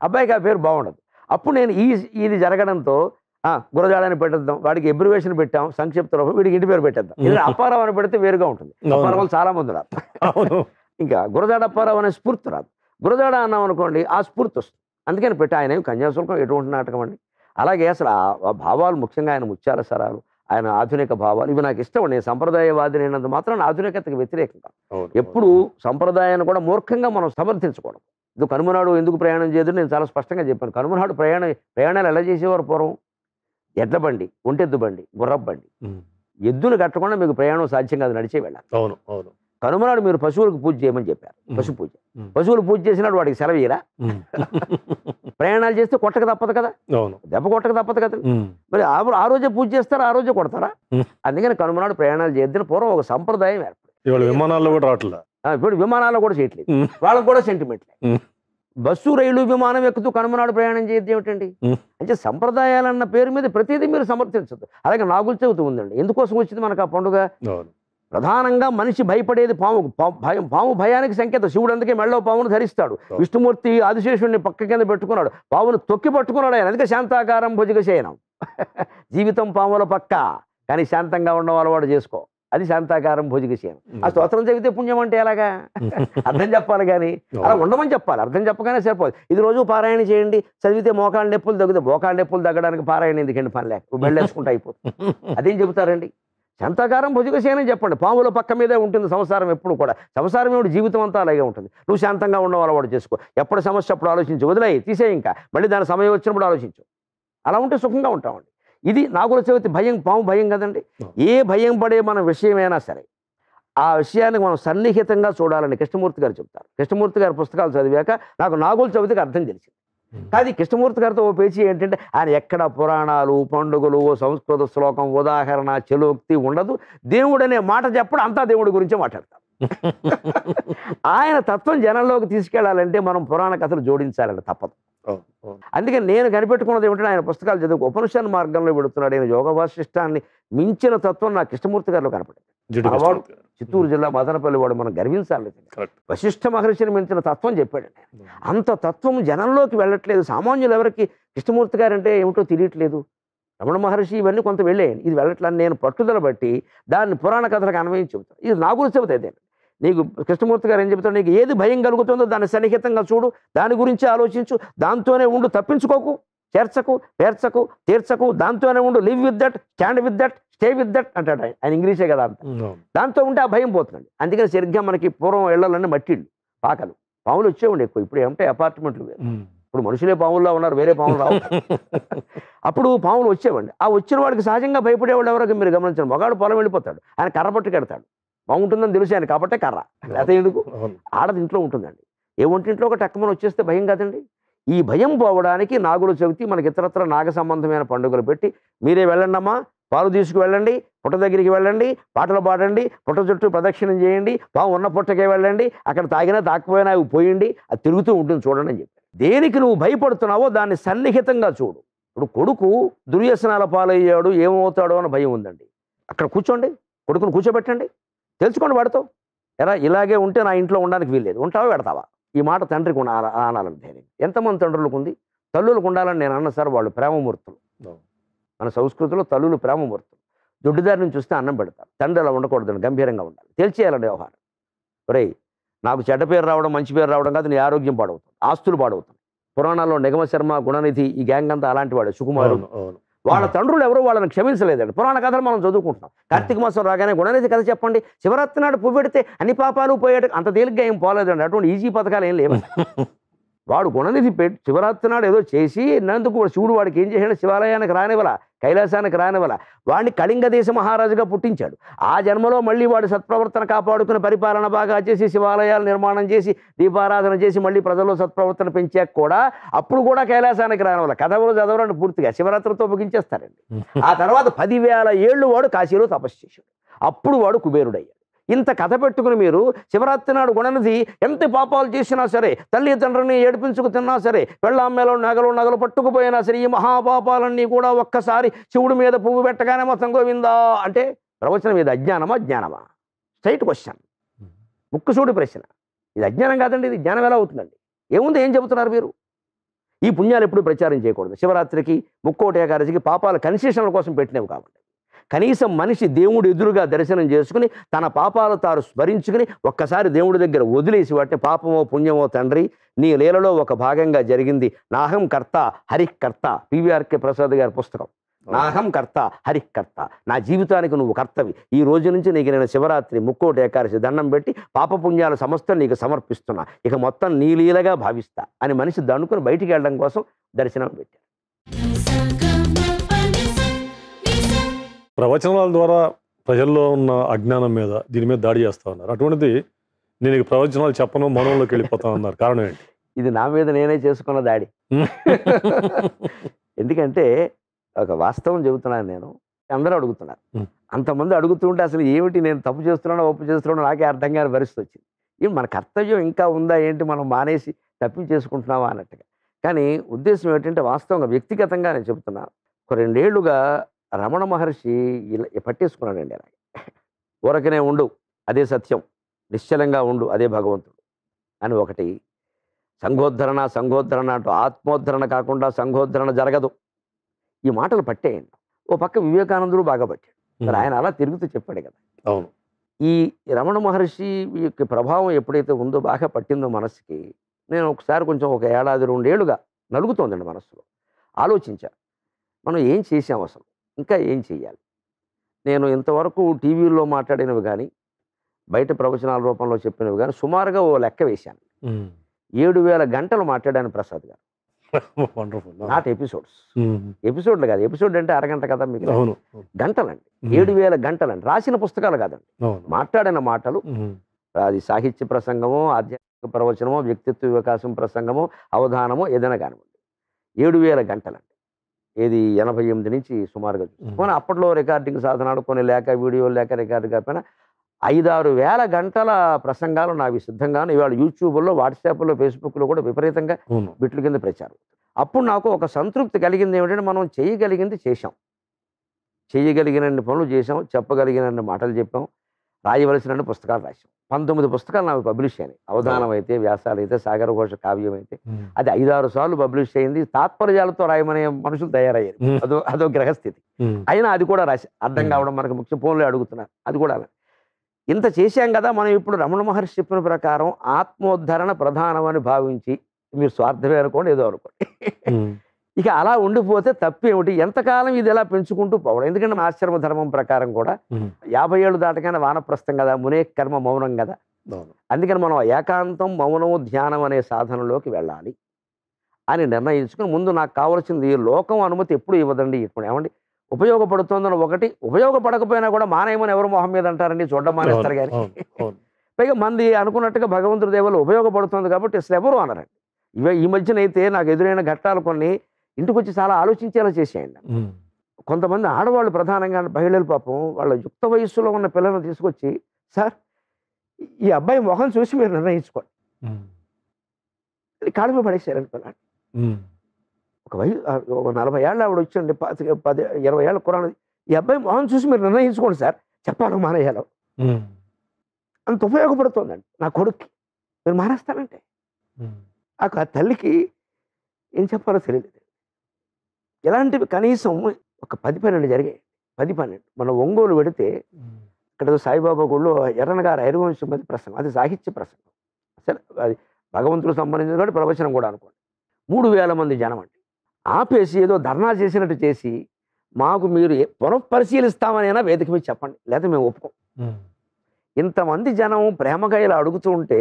అబ్బాయికి ఆ పేరు బాగుండదు అప్పుడు నేను ఈ ఇది జరగడంతో గురజాడని పెట్టేద్దాం వాడికి ఎబ్రివేషన్ పెట్టాం సంక్షిప్త రూపం వీడికి ఇంటి పేరు పెట్టేద్దాం ఇది అప్పారావు అని పెడితే వేరుగా ఉంటుంది అప్పారావు చాలా మంది రాదు ఇంకా గురజాడ అప్పారావు అనే స్ఫూర్తి రాదు గురజాడ అన్నాం అనుకోండి ఆ స్ఫూర్తి వస్తుంది అందుకని పెట్టి ఆయన కన్యాశుల్కం ఎటువంటి నాటకం అండి అలాగే అసలు ఆ భావాలు ముఖ్యంగా ఆయన ముత్యాల సరాలు ఆయన ఆధునిక భావాలు ఇవి నాకు ఇష్టం నేను సంప్రదాయవాది అయినందు మాత్రం ఆధునికతకు వ్యతిరేకంగా ఎప్పుడు సంప్రదాయాన్ని కూడా మూర్ఖంగా మనం సమర్థించకూడదు ఇది కనుమనాడు ఎందుకు ప్రయాణం చేయదు నేను చాలా స్పష్టంగా చెప్పాను కనుమనాడు ప్రయాణ ప్రయాణాలు ఎలా చేసేవారు పూర్వం ఎడ్ల బండి ఒంటెద్దు బండి గుర్రపు బండి ఎద్దును కట్టకుండా మీకు ప్రయాణం సాధ్యం కాదు నడిచే వెళ్ళాలి అవును అవును కనుమనాడు మీరు పశువులకు పూజ చేయమని చెప్పారు పశు పూజ పశువులు పూజ చేసినాడు వాడికి సెలవీరా ప్రయాణాలు చేస్తే కొట్టక తప్పదు కదా దెబ్బ కొట్టక తప్పదు కదా మరి ఆ రోజే పూజ చేస్తారా ఆ రోజే కొడతారా అందుకని కనుమనాడు ప్రయాణాలు చేద్దని పూర్వం ఒక సంప్రదాయం ఏర్పడింది విమానాల్లో కూడా రావట్లేదు ఇప్పుడు విమానాల్లో కూడా చేయట్లేదు వాళ్ళకి కూడా సెంటిమెంట్లే బస్సు రైలు విమానం ఎక్కుతూ కనుమనాడు ప్రయాణం చేయద్దు ఏమిటండి అంటే సంప్రదాయాలన్న పేరు మీద ప్రతిదీ మీరు సమర్థించదు అలాగే నాగులు చెబుతూ ఉందండి ఎందుకోసం వచ్చింది మనకు ఆ పండుగ ప్రధానంగా మనిషి భయపడేది పాము భయం పాము భయానికి సంకేతం శివుడు అందుకే మెళ్ళో పామును ధరిస్తాడు విష్ణుమూర్తి ఆదిశేషుణ్ణి పక్క కింద పెట్టుకున్నాడు పామును తొక్కి పట్టుకున్నాడు ఆయన అందుకే శాంతాకారం చేయనం జీవితం పాముల పక్క కానీ శాంతంగా ఉండడం అలవాటు చేసుకో అది శాంతాకారం చేయను ఆ స్తోత్రం చదివితే పుణ్యం అంటే ఎలాగా అర్థం చెప్పాలి కానీ అలా ఉండమని చెప్పాలి అర్థం చెప్పగానే సరిపోదు ఇది రోజు పారాయణ చేయండి చదివితే మోకాళ్ళ నొప్పులు తగ్గుతాయి మోకాళ్ళ నొప్పులు తగ్గడానికి పారాయణ ఎందుకండి పని లేక వెళ్ళేసుకుంటూ అయిపోతుంది అదేం చెబుతారండి ఎంతకాలం భుజగసేనని చెప్పండి పాముల పక్క మీదే ఉంటుంది సంసారం ఎప్పుడు కూడా సంసారం ఏమిటి జీవితం అంతా అలాగే ఉంటుంది నువ్వు శాంతంగా వాడు చేసుకో ఎప్పుడు సమస్య అప్పుడు ఆలోచించు వదిలేయి తీసే ఇంకా మళ్ళీ దాని సమయం వచ్చినప్పుడు ఆలోచించు అలా ఉంటే సుఖంగా ఉంటామండి ఇది నాగుల చవితి భయం పాము భయం కదండి ఏ భయం పడే మన విషయమైనా సరే ఆ విషయానికి మనం సన్నిహితంగా చూడాలని కృష్ణమూర్తి గారు చెప్తారు కృష్ణమూర్తి గారి పుస్తకాలు చదివాక నాకు నాగుల చవితికి అర్థం తెలిసింది Hmm. కాదు కృష్ణమూర్తి గారితో ఓ పేచి ఏంటంటే ఆయన ఎక్కడ పురాణాలు పండుగలు సంస్కృత శ్లోకం ఉదాహరణ చెలోక్తి ఉండదు దేవుడు అనే మాట చెప్పడం అంతా దేవుడి గురించే మాట్లాడతారు ఆయన తత్వం జనంలోకి తీసుకెళ్లాలంటే మనం పురాణ కథలు జోడించాలంటే తప్పదు అందుకే నేను కనిపెట్టుకున్నది ఏమిటంటే ఆయన పుస్తకాలు చదువు ఉపనిషత్ మార్గంలో పెడుతున్నాడు ఆయన యోగ వాసిష్టాన్ని మించిన తత్వం నా కృష్ణమూర్తి గారిలో కనపడింది చిత్తూరు జిల్లా మదనపల్లి వాడు మనం గర్వించాలి వశిష్ఠ మహర్షిని మించిన తత్వం చెప్పాడు అంత తత్వం జనంలోకి వెళ్ళట్లేదు సామాన్యులు ఎవరికి కృష్ణమూర్తి గారు అంటే ఏమిటో తెలియట్లేదు రమణ మహర్షి ఇవన్నీ కొంత వెళ్ళాయి ఇది వెళ్ళట్లని నేను పట్టుదల బట్టి దాన్ని పురాణ కథలకు అన్వయించి చెబుతాను ఇది నా గురించి చెబుతాయి నీకు కృష్ణమూర్తి గారు ఏం చెప్తాడు నీకు ఏది భయం కలుగుతుందో దాన్ని సన్నిహితంగా చూడు దాని గురించి ఆలోచించు దాంతోనే ఉండు తప్పించుకోకు చేర్చకు పేర్చకు తీర్చకు దాంతోనే ఉండు live with that stand with that stay with that అంటాడు ఆయన ఇంగ్లీషే కదా అంత దాంతో ఉంటే ఆ భయం పోతుందండి అందుకని సరిగ్గా మనకి పూర్వం వెళ్ళాలని మట్టిళ్ళు పాకలు పాములు వచ్చేవండి ఎక్కువ ఇప్పుడు ఏమంటే అపార్ట్మెంట్లు ఇప్పుడు మనుషులే పాముల్లో ఉన్నారు వేరే పాములు రావు అప్పుడు పాములు వచ్చేవండి ఆ వచ్చిన వాడికి సహజంగా భయపడేవాళ్ళు ఎవరికి మీరు గమనించండి మగాడు పొలం వెళ్ళిపోతాడు ఆయన కర్ర పట్టుకెడతాడు బాగుంటుందని తెలుసు ఆయన కాబట్టే కర్ర లేకపోతే ఎందుకు ఆడది ఇంట్లో ఉంటుందండి ఏ వంటింట్లో ఒక టక్కమని వచ్చేస్తే భయం కాదండి ఈ భయం పోవడానికి నాగుల చవితి మనకి ఇతరత్ర నాగ సంబంధమైన పండుగలు పెట్టి మీరే వెళ్ళండమ్మా పాలు తీసుకు వెళ్ళండి పుట్ట దగ్గరికి వెళ్ళండి పాటలు పాడండి పుట్ట చుట్టూ ప్రదక్షిణం చేయండి పాము ఉన్న పుట్టకే వెళ్ళండి అక్కడ తాగినా తాకపోయినా అవి పోయండి అది తిరుగుతూ ఉంటుంది చూడండి అని చెప్పి దేనికి నువ్వు భయపడుతున్నావో దాన్ని సన్నిహితంగా చూడు ఇప్పుడు కొడుకు దుర్వ్యసనాల పాలయ్యాడు ఏమవుతాడో అని భయం ఉందండి అక్కడ కూర్చోండి కొడుకును కూర్చోబెట్టండి తెలుసుకోండి వాడితో ఎలా ఇలాగే ఉంటే నా ఇంట్లో ఉండడానికి వీల్లేదు ఉంటావా పెడతావా ఈ మాట తండ్రికి అనాలని ధైర్యం ఎంతమంది తండ్రులకు ఉంది తల్లులకు ఉండాలని నేను అన్న సార్ వాళ్ళు ప్రేమమూర్తులు మన సంస్కృతిలో తల్లులు ప్రేమమూర్తులు దుడ్డుదారి నుంచి చూస్తే అన్నం పెడతారు తండ్రి అలా ఉండకూడదని గంభీరంగా ఉండాలి తెలిసేయాలండి వ్యవహారం ఒరే నాకు చెడ్డ పేరు రావడం మంచి పేరు రావడం కాదు నీ ఆరోగ్యం పాడవుతుంది ఆస్తులు పాడవుతుంది పురాణాల్లో నిగమ శర్మ గుణనిధి ఈ గ్యాంగ్ అంతా అలాంటి వాడు సుకుమారు వాళ్ళ తండ్రులు ఎవరు వాళ్ళని క్షమించలేదండి పురాణ కథలు మనం చదువుకుంటున్నాం కార్తీక మాసం రాగానే గుణనిధి కథ చెప్పండి శివరాత్రి నాడు పువ్వెడితే అన్ని పాపాలు పోయేట అంత తేలిగ్గా ఏం పోలేదండి అటువంటి ఈజీ పథకాలు ఏం లేవు వాడు గుణనిధి పెట్టి శివరాత్రి నాడు ఏదో చేసి నందుకు శివుడు వాడికి ఏం చేశాడు శివాలయానికి రానివల కైలాసానికి రానివల వాడిని కళింగ దేశ మహారాజుగా పుట్టించాడు ఆ జన్మలో మళ్ళీ వాడు సత్ప్రవర్తన కాపాడుకుని పరిపాలన బాగా చేసి శివాలయాలు నిర్మాణం చేసి దీపారాధన చేసి మళ్ళీ ప్రజల్లో సత్ప్రవర్తన పెంచాక కూడా అప్పుడు కూడా కైలాసానికి రానివల కథలు చదవరండి పూర్తిగా శివరాత్రితో ముగించేస్తారండి ఆ తర్వాత పదివేల ఏళ్ళు వాడు కాశీలో తపస్సు చేశాడు అప్పుడు వాడు కుబేరుడయ్యాడు ఇంత కథ పెట్టుకుని మీరు శివరాత్రి నాడు గుణనిధి ఎంత పాపాలు చేసినా సరే తల్లిదండ్రుని ఏడిపించుకు తిన్నా సరే వెళ్ళామ్మేలో నగలు నగలు పట్టుకుపోయినా సరే ఈ మహాపాపాలన్నీ కూడా ఒక్కసారి శివుడి మీద పువ్వు పెట్టగానే మొత్తం గోవిందా అంటే ప్రవచనం ఇది అజ్ఞానమా జ్ఞానమా స్ట్రైట్ క్వశ్చన్ ముక్కుసూడి ప్రశ్న ఇది అజ్ఞానం కాదండి ఇది జ్ఞానం ఎలా అవుతుందండి ఏముంది ఏం చెబుతున్నారు మీరు ఈ పుణ్యాలు ఎప్పుడు ప్రచారం చేయకూడదు శివరాత్రికి ముక్కోటి ఏకాదశికి పాపాల కన్సెషన్ల కోసం పెట్టినవి కాబట్టి కనీసం మనిషి దేవుడు ఎదురుగా దర్శనం చేసుకుని తన పాపాలు తాను స్మరించుకుని ఒక్కసారి దేవుడి దగ్గర వదిలేసి వాటిని పాపమో పుణ్యమో తండ్రి నీ లీలలో ఒక భాగంగా జరిగింది నాహం కర్త హరికర్త కర్త పివిఆర్కే ప్రసాద్ గారి పుస్తకం నాహం కర్త హరికర్త కర్త నా జీవితానికి నువ్వు కర్తవి ఈ రోజు నుంచి నీకు నేను శివరాత్రి ముక్కోటి ఏకాదశి దండం పెట్టి పాపపుణ్యాల సమస్తం నీకు సమర్పిస్తున్నా ఇక మొత్తం నీలీలగా భావిస్తా అని మనిషి దండుకుని బయటికి వెళ్ళడం కోసం దర్శనం పెట్టాను ప్రవచనాల ద్వారా ప్రజల్లో ఉన్న అజ్ఞానం మీద దీని మీద దాడి చేస్తూ ఉన్నారు అటువంటిది నేను ప్రవచనాలు చెప్పను మనంలోకి వెళ్ళిపోతా ఉన్నారు కారణం ఏంటి ఇది నా మీద నేనే చేసుకున్న దాడి ఎందుకంటే ఒక వాస్తవం చెబుతున్నాను నేను అందరూ అడుగుతున్నారు అంతమంది అడుగుతుంటే అసలు ఏమిటి నేను తప్పు చేస్తున్నానో ఒప్పు చేస్తున్నానో నాకే అర్థం కాని పరిస్థితి వచ్చింది ఇవి మన కర్తవ్యం ఇంకా ఉందా ఏంటి మనం మానేసి చేసుకుంటున్నావా అన్నట్టుగా కానీ ఉద్దేశం ఏంటంటే వాస్తవంగా వ్యక్తిగతంగా నేను చెప్తున్నాను ఒక రెండేళ్లుగా రమణ మహర్షి ఇలా పట్టేసుకున్నాడండి అలాగే ఊరకనే ఉండు అదే సత్యం నిశ్చలంగా ఉండు అదే భగవంతుడు అని ఒకటి సంఘోద్ధరణ సంఘోద్ధరణ అంటూ ఆత్మోద్ధరణ కాకుండా సంఘోద్ధరణ జరగదు ఈ మాటలు పట్టేయండి ఓ పక్క వివేకానందుడు బాగా పట్టాడు మరి ఆయన అలా తిరుగుతూ చెప్పాడు కదా అవును ఈ రమణ మహర్షి యొక్క ప్రభావం ఎప్పుడైతే ఉందో బాగా పట్టిందో మనసుకి నేను ఒకసారి కొంచెం ఒక ఏడాది రెండేళ్లుగా నలుగుతోందండి మనస్సులో ఆలోచించా మనం ఏం చేసాం అసలు ఇంకా ఏం చేయాలి నేను ఇంతవరకు టీవీలో మాట్లాడినవి కానీ బయట ప్రవచనాల రూపంలో చెప్పినవి కానీ సుమారుగా ఓ లెక్క వేశాను ఏడు వేల గంటలు మాట్లాడాను ప్రసాద్ గారు నాట్ ఎపిసోడ్స్ ఎపిసోడ్లు కాదు ఎపిసోడ్ అంటే అరగంట కదా మీకు గంటలండి ఏడు వేల గంటలండి రాసిన పుస్తకాలు కాదండి మాట్లాడిన మాటలు అది సాహిత్య ప్రసంగమో ఆధ్యాత్మిక ప్రవచనమో వ్యక్తిత్వ వికాసం ప్రసంగమో అవధానమో ఏదైనా కానివ్వండి ఏడు వేల గంటలండి ఏది ఎనభై ఎనిమిది నుంచి సుమారుగా చూసుకొని అప్పట్లో రికార్డింగ్ సాధనాలు కొన్ని లేక వీడియోలు లేక రికార్డు కాకపోయినా ఐదారు వేల గంటల ప్రసంగాలు నావి సిద్ధంగా ఇవాళ యూట్యూబ్లో వాట్సాప్లో ఫేస్బుక్లో కూడా విపరీతంగా బిట్ల కింద ప్రచారం అప్పుడు నాకు ఒక సంతృప్తి కలిగింది ఏమిటంటే మనం చేయగలిగింది చేశాం చేయగలిగినన్ని పనులు చేసాం చెప్పగలిగినన్ని మాటలు చెప్పాం రాయవలసినన్ని పుస్తకాలు రాశాం పంతొమ్మిది పుస్తకాలు నాకు పబ్లిష్ అయినాయి అవధానం అయితే వ్యాసాలు అయితే సాగర ఘోష కావ్యం అయితే అది ఐదారు సార్లు పబ్లిష్ అయింది తాత్పర్యాలతో రాయమనే మనుషులు తయారయ్యారు అదో అదో గ్రహస్థితి అయినా అది కూడా రాసి అర్థం కావడం మనకు ముఖ్య ఫోన్లో అడుగుతున్నారు అది కూడా ఇంత చేశాం కదా మనం ఇప్పుడు రమణ మహర్షి చెప్పిన ప్రకారం ఆత్మోద్ధరణ ప్రధానమని భావించి మీరు స్వార్థమే అనుకోండి ఏదో అనుకోండి ఇక అలా ఉండిపోతే తప్పేమిటి ఎంతకాలం ఇది ఎలా పెంచుకుంటూ పోవడం ఎందుకంటే ఆశ్రమ ధర్మం ప్రకారం కూడా యాభై ఏళ్ళు దాటగానే వానప్రస్థం కదా మునే కర్మ మౌనం కదా అందుకని మనం ఏకాంతం మౌనము ధ్యానం అనే సాధనలోకి వెళ్ళాలి అని నిర్ణయించుకుని ముందు నాకు కావాల్సింది లోకం అనుమతి ఎప్పుడు ఇవ్వదండి ఇప్పుడు ఏమండి ఉపయోగపడుతుందని ఒకటి ఉపయోగపడకపోయినా కూడా మానేయమని ఎవరు మొహం మీద అంటారండి చూడడం మానేస్తారు కానీ పైగా మంది అనుకున్నట్టుగా భగవంతుడి దేవులు ఉపయోగపడుతుంది కాబట్టి అసలు ఎవరు అనరండి ఇవే ఈ మధ్యనైతే నాకు ఎదురైన ఘట్టాలు కొన్ని ఇంటికి వచ్చి చాలా ఆలోచించేలా చేసేయండి కొంతమంది ఆడవాళ్ళు ప్రధానంగా బయలుదేరి పాపం వాళ్ళ యుక్త వయస్సులో ఉన్న పిల్లలను తీసుకొచ్చి సార్ ఈ అబ్బాయి మొహం చూసి మీరు నిర్ణయించుకోండి కాళ్ళ మీద పడేసారని ఒక వయసు ఒక నలభై ఏళ్ళు ఆవిడ వచ్చిండి పది పది ఇరవై ఏళ్ళ కురాన్ ఈ అబ్బాయి మొహం చూసి మీరు నిర్ణయించుకోండి సార్ చెప్పాలి మానేయాలో అంత ఉపయోగపడుతుందండి నా కొడుక్కి మీరు మానేస్తానంటే ఆ తల్లికి ఏం చెప్పాలో తెలియలేదు ఇలాంటివి కనీసం ఒక పది పన్నెండు జరిగాయి పది పన్నెండు మన ఒంగోలు పెడితే ఇక్కడ సాయిబాబా గుళ్ళో ఎర్రనగారు ఐరవంశమతి ప్రసంగం అది సాహిత్య ప్రసంగం సరే అది భగవంతుడు సంబంధించిన కూడా ప్రవచనం కూడా అనుకోండి మూడు వేల మంది జనం అండి ఆపేసి ఏదో ధర్నా చేసినట్టు చేసి మాకు మీరు పునఃపరిశీలిస్తామనైనా వేదిక మీద చెప్పండి లేదా మేము ఒప్పుకోం ఇంతమంది జనం ప్రేమగా ఇలా అడుగుతూ ఉంటే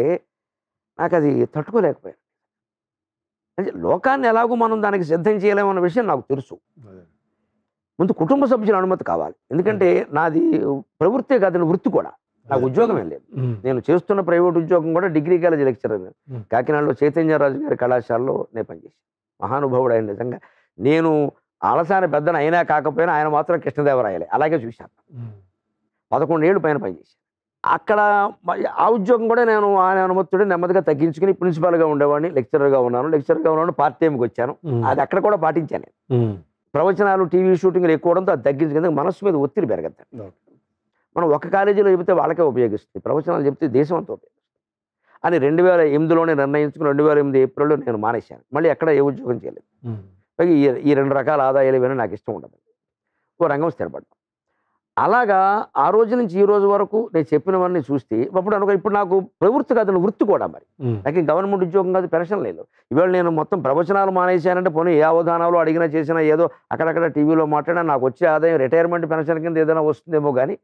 నాకు అది తట్టుకోలేకపోయాను లోకాన్ని ఎలాగో మనం దానికి సిద్ధం చేయలేమన్న విషయం నాకు తెలుసు ముందు కుటుంబ సభ్యుల అనుమతి కావాలి ఎందుకంటే నాది ప్రవృత్తే కాదని వృత్తి కూడా నాకు ఉద్యోగం ఏం లేదు నేను చేస్తున్న ప్రైవేట్ ఉద్యోగం కూడా డిగ్రీ కాలేజ్ లెక్చరర్ కాకినాడలో చైతన్యరాజు గారి కళాశాలలో నేను పనిచేశాను మహానుభావుడు ఆయన నిజంగా నేను అలసాని పెద్దన అయినా కాకపోయినా ఆయన మాత్రం కృష్ణదేవరాయలే అలాగే చూశాను పదకొండు పైన పనిచేశాను అక్కడ ఆ ఉద్యోగం కూడా నేను ఆయన అనుమతితో నెమ్మదిగా తగ్గించుకుని ప్రిన్సిపాల్గా ఉండేవాడిని లెక్చరర్గా ఉన్నాను లెక్చరర్గా ఉన్నాను పార్ట్ టైంకి వచ్చాను అది అక్కడ కూడా పాటించాను ప్రవచనాలు టీవీ షూటింగ్లు ఎక్కువ అది తగ్గించుకుని మనసు మీద ఒత్తిడి పెరగద్దు మనం ఒక కాలేజీలో చెబితే వాళ్ళకే ఉపయోగిస్తుంది ప్రవచనాలు చెబితే దేశం అంతా ఉపయోగిస్తుంది అని రెండు వేల ఎనిమిదిలోనే నిర్ణయించుకుని రెండు వేల ఎనిమిది ఏప్రిల్లో నేను మానేశాను మళ్ళీ ఎక్కడ ఏ ఉద్యోగం చేయలేదు ఈ రెండు రకాల ఆదాయాలు ఏమైనా నాకు ఇష్టం ఉండదు ఓ రంగం స్థిరపడ్డాం అలాగా ఆ రోజు నుంచి ఈ రోజు వరకు నేను చెప్పినవన్నీ చూస్తే అప్పుడు అనుకో ఇప్పుడు నాకు ప్రవృత్తి కాదు వృత్తి కూడా మరి నాకు గవర్నమెంట్ ఉద్యోగం కాదు పెన్షన్ లేదు ఇవాళ నేను మొత్తం ప్రవచనాలు మానేశానంటే పోనీ ఏ అవధానాలు అడిగినా చేసినా ఏదో అక్కడక్కడ టీవీలో మాట్లాడినా నాకు వచ్చే ఆదాయం రిటైర్మెంట్ పెన్షన్ కింద ఏదైనా వస్తుందేమో కానీ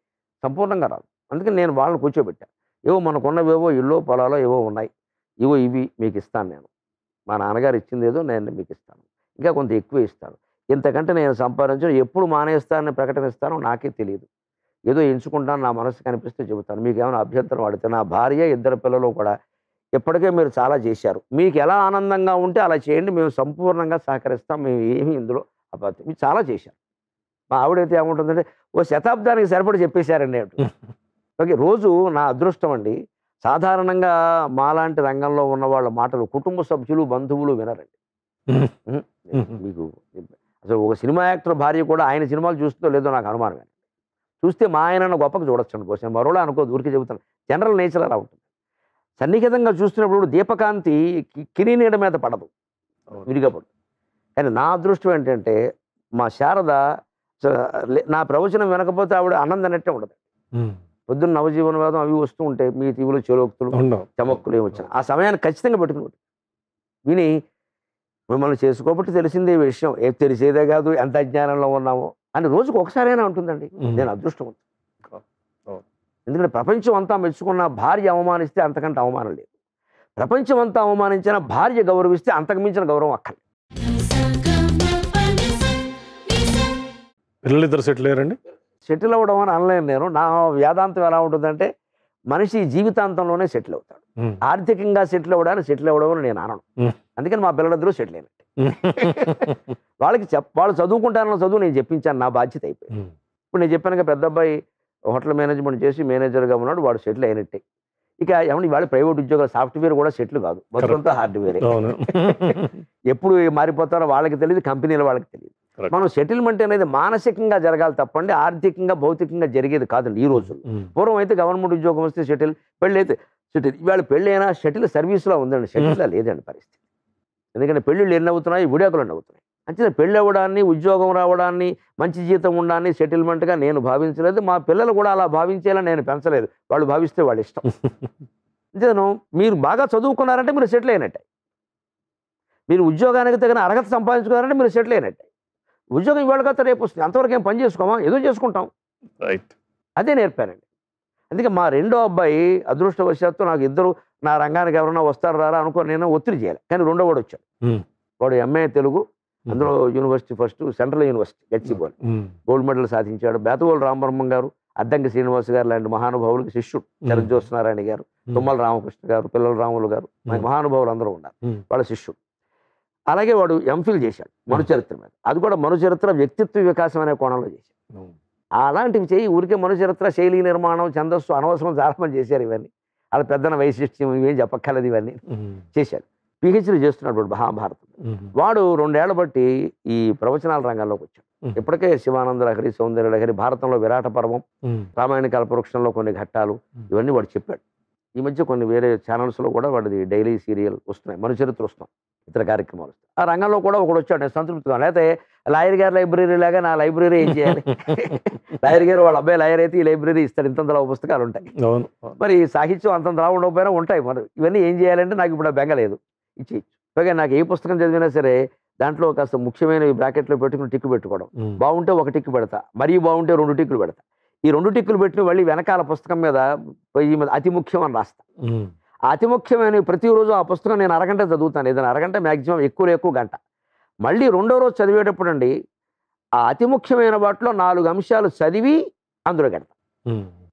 సంపూర్ణంగా రాదు అందుకని నేను వాళ్ళని కూర్చోబెట్టాను ఏవో మనకున్నవేవో ఇల్లు పొలాలో ఏవో ఉన్నాయి ఇవో ఇవి మీకు ఇస్తాను నేను మా నాన్నగారు ఇచ్చింది ఏదో నేను మీకు ఇస్తాను ఇంకా కొంత ఎక్కువ ఇస్తాను ఇంతకంటే నేను సంపాదించడం ఎప్పుడు మానేస్తానని ప్రకటనిస్తానో నాకే తెలియదు ఏదో ఎంచుకుంటాను నా మనసు కనిపిస్తే చెబుతాను మీకు ఏమైనా అభ్యంతరం అడితే నా భార్య ఇద్దరు పిల్లలు కూడా ఇప్పటికే మీరు చాలా చేశారు మీకు ఎలా ఆనందంగా ఉంటే అలా చేయండి మేము సంపూర్ణంగా సహకరిస్తాం మేము ఏమి ఇందులో అబద్ధం మీరు చాలా చేశారు మా ఆవిడైతే ఏముంటుందంటే ఓ శతాబ్దానికి సరిపడి చెప్పేశారండి ఓకే రోజు నా అదృష్టం అండి సాధారణంగా మాలాంటి రంగంలో ఉన్న వాళ్ళ మాటలు కుటుంబ సభ్యులు బంధువులు వినరండి ఒక సినిమా యాక్టర్ భార్య కూడా ఆయన సినిమాలు చూస్తుందో లేదో నాకు అనుమానం చూస్తే మా ఆయన గొప్పకు చూడొచ్చు అనుకోసం మరోలా అనుకో ఊరికి చెబుతాను జనరల్ నేచర్ అలా ఉంటుంది సన్నిహితంగా చూస్తున్నప్పుడు దీపకాంతి కిరీనీడ మీద పడదు విరిగపడు కానీ నా అదృష్టం ఏంటంటే మా శారద నా ప్రవచనం వినకపోతే ఆవిడ ఆనందం అన్నట్టే ఉండదు పొద్దున్న వాదం అవి వస్తూ ఉంటే మీ టీవీలో చెలోక్తులు చమక్కులు ఏమి ఆ సమయాన్ని ఖచ్చితంగా పెట్టుకుని విని మిమ్మల్ని చేసుకోబట్టి తెలిసిందే ఈ విషయం ఏ తెలిసేదే కాదు ఎంత అజ్ఞానంలో ఉన్నామో అని రోజుకు ఒకసారైనా ఉంటుందండి నేను అదృష్టం ఎందుకంటే ప్రపంచం అంతా మెచ్చుకున్న భార్య అవమానిస్తే అంతకంటే అవమానం లేదు ప్రపంచం అంతా అవమానించిన భార్య గౌరవిస్తే అంతకు మించిన గౌరవం అక్కర్లేదు పిల్లలిద్దరు సెటిల్ అయ్యారండి సెటిల్ అవ్వడం అని అనలేను నేను నా వేదాంతం ఎలా ఉంటుందంటే మనిషి జీవితాంతంలోనే సెటిల్ అవుతాడు ఆర్థికంగా సెటిల్ అవ్వడానికి సెటిల్ అవ్వడం నేను అనను అందుకని మా పిల్లలందరూ సెటిల్ అయినట్టు వాళ్ళకి చెప్ వాళ్ళు చదువుకుంటారన్న చదువు నేను చెప్పించాను నా బాధ్యత అయిపోయింది ఇప్పుడు నేను చెప్పాను పెద్ద అబ్బాయి హోటల్ మేనేజ్మెంట్ చేసి మేనేజర్గా ఉన్నాడు వాడు సెటిల్ అయినట్టే ఇక ఏమంటే వాళ్ళు ప్రైవేట్ ఉద్యోగాలు సాఫ్ట్వేర్ కూడా సెటిల్ కాదు మొత్తంతో హార్డ్వేర్ ఎప్పుడు మారిపోతారో వాళ్ళకి తెలియదు కంపెనీల వాళ్ళకి తెలియదు మనం సెటిల్మెంట్ అనేది మానసికంగా జరగాలి తప్పండి ఆర్థికంగా భౌతికంగా జరిగేది కాదండి ఈ రోజు పూర్వం అయితే గవర్నమెంట్ ఉద్యోగం వస్తే సెటిల్ పెళ్ళి అయితే సెటిల్ ఇవాళ పెళ్ళి అయినా సెటిల్ సర్వీస్లో ఉందండి సెటిల్లా లేదండి పరిస్థితి ఎందుకంటే పెళ్ళిళ్ళు ఎన్ని అవుతున్నాయి విడాకులు ఎన్ని అవుతున్నాయి అంతే పెళ్ళి అవ్వడాన్ని ఉద్యోగం రావడాన్ని మంచి జీతం ఉండడాన్ని సెటిల్మెంట్గా నేను భావించలేదు మా పిల్లలు కూడా అలా భావించేలా నేను పెంచలేదు వాళ్ళు భావిస్తే వాళ్ళు ఇష్టం అంతేను మీరు బాగా చదువుకున్నారంటే మీరు సెటిల్ అయినట్టే మీరు ఉద్యోగానికి తగిన అర్హత సంపాదించుకున్నారంటే మీరు సెటిల్ అయినట్టే ఉద్యోగం ఇవాళ కదా రేపు వస్తుంది అంతవరకు ఏం పని చేసుకోమా ఏదో చేసుకుంటాం రైట్ అదే నేర్పానండి అందుకే మా రెండో అబ్బాయి అదృష్టవశాత్తు నాకు ఇద్దరు నా రంగానికి ఎవరైనా వస్తారు రారా అనుకుని నేను ఒత్తిడి చేయాలి కానీ రెండో వాడు వచ్చాడు hmm. వాడు ఎంఏ తెలుగు hmm. అందులో university first central university Gachibowli hmm. Gold medal సాధించాడు బేతగోలు రామబ్రహ్మం గారు అద్దంకి శ్రీనివాస్ గారు లాంటి మహానుభావులకి శిష్యుడు చరణ జోత్సనారాయణ గారు తుమ్మల రామకృష్ణ గారు పిల్లల రాములు గారు మహానుభావులు అందరూ ఉన్నారు వాళ్ళ శిష్యుడు అలాగే వాడు ఎంఫిల్ చేశాడు మనుచరిత్ర మీద అది కూడా మనుచరిత్ర వ్యక్తిత్వ వికాసం అనే కోణంలో చేశాడు అలాంటివి చేయి ఊరికే మనుచరిత్ర శైలి నిర్మాణం ఛందస్సు అనవసరం చాలామంది చేశారు ఇవన్నీ అలా పెద్దన వైశిష్ట్యం ఇవేం చెప్పక్కర్లేదు ఇవన్నీ చేశాడు పిహెచ్డీ చేస్తున్నాడు మహాభారతం వాడు రెండేళ్ల బట్టి ఈ ప్రవచనాల రంగంలోకి వచ్చాడు ఇప్పటికే శివానంద లహరి సౌందర్య లహరి భారతంలో విరాట పర్వం రామాయణ కల్పవృక్షంలో కొన్ని ఘట్టాలు ఇవన్నీ వాడు చెప్పాడు ఈ మధ్య కొన్ని వేరే ఛానల్స్లో కూడా వాడిది డైలీ సీరియల్ వస్తున్నాయి మన చరిత్ర వస్తున్నాం ఇతర కార్యక్రమాలు ఆ రంగంలో కూడా ఒకడు వచ్చాడు నేను సంతృప్తిగా లేకపోతే లాయర్ గారి లైబ్రరీ లాగా నా లైబ్రరీ ఏం చేయాలి లాయర్ గారు వాళ్ళ అబ్బాయి లాయర్ అయితే ఈ లైబ్రరీ ఇస్తారు ఇంతంతలా పుస్తకాలు ఉంటాయి మరి సాహిత్యం అంతంతలా ఉండకపోయినా ఉంటాయి మరి ఇవన్నీ ఏం చేయాలంటే నాకు ఇప్పుడు బెంగ లేదు ఇచ్చి పైగా నాకు ఏ పుస్తకం చదివినా సరే దాంట్లో కాస్త ముఖ్యమైన బ్రాకెట్లో పెట్టుకుని టిక్కు పెట్టుకోవడం బాగుంటే ఒక టిక్కు పెడతా మరీ బాగుంటే రెండు టిక్కులు పెడతా ఈ రెండు టిక్కులు పెట్టిన మళ్ళీ వెనకాల పుస్తకం మీద పోయి అతి ముఖ్యం అని రాస్తా అతి ముఖ్యమైన ప్రతిరోజు ఆ పుస్తకం నేను అరగంట చదువుతాను ఏదైనా అరగంట మ్యాక్సిమం ఎక్కువ ఎక్కువ గంట మళ్ళీ రెండో రోజు చదివేటప్పుడు అండి ఆ అతి ముఖ్యమైన వాటిలో నాలుగు అంశాలు చదివి అందులో గడతా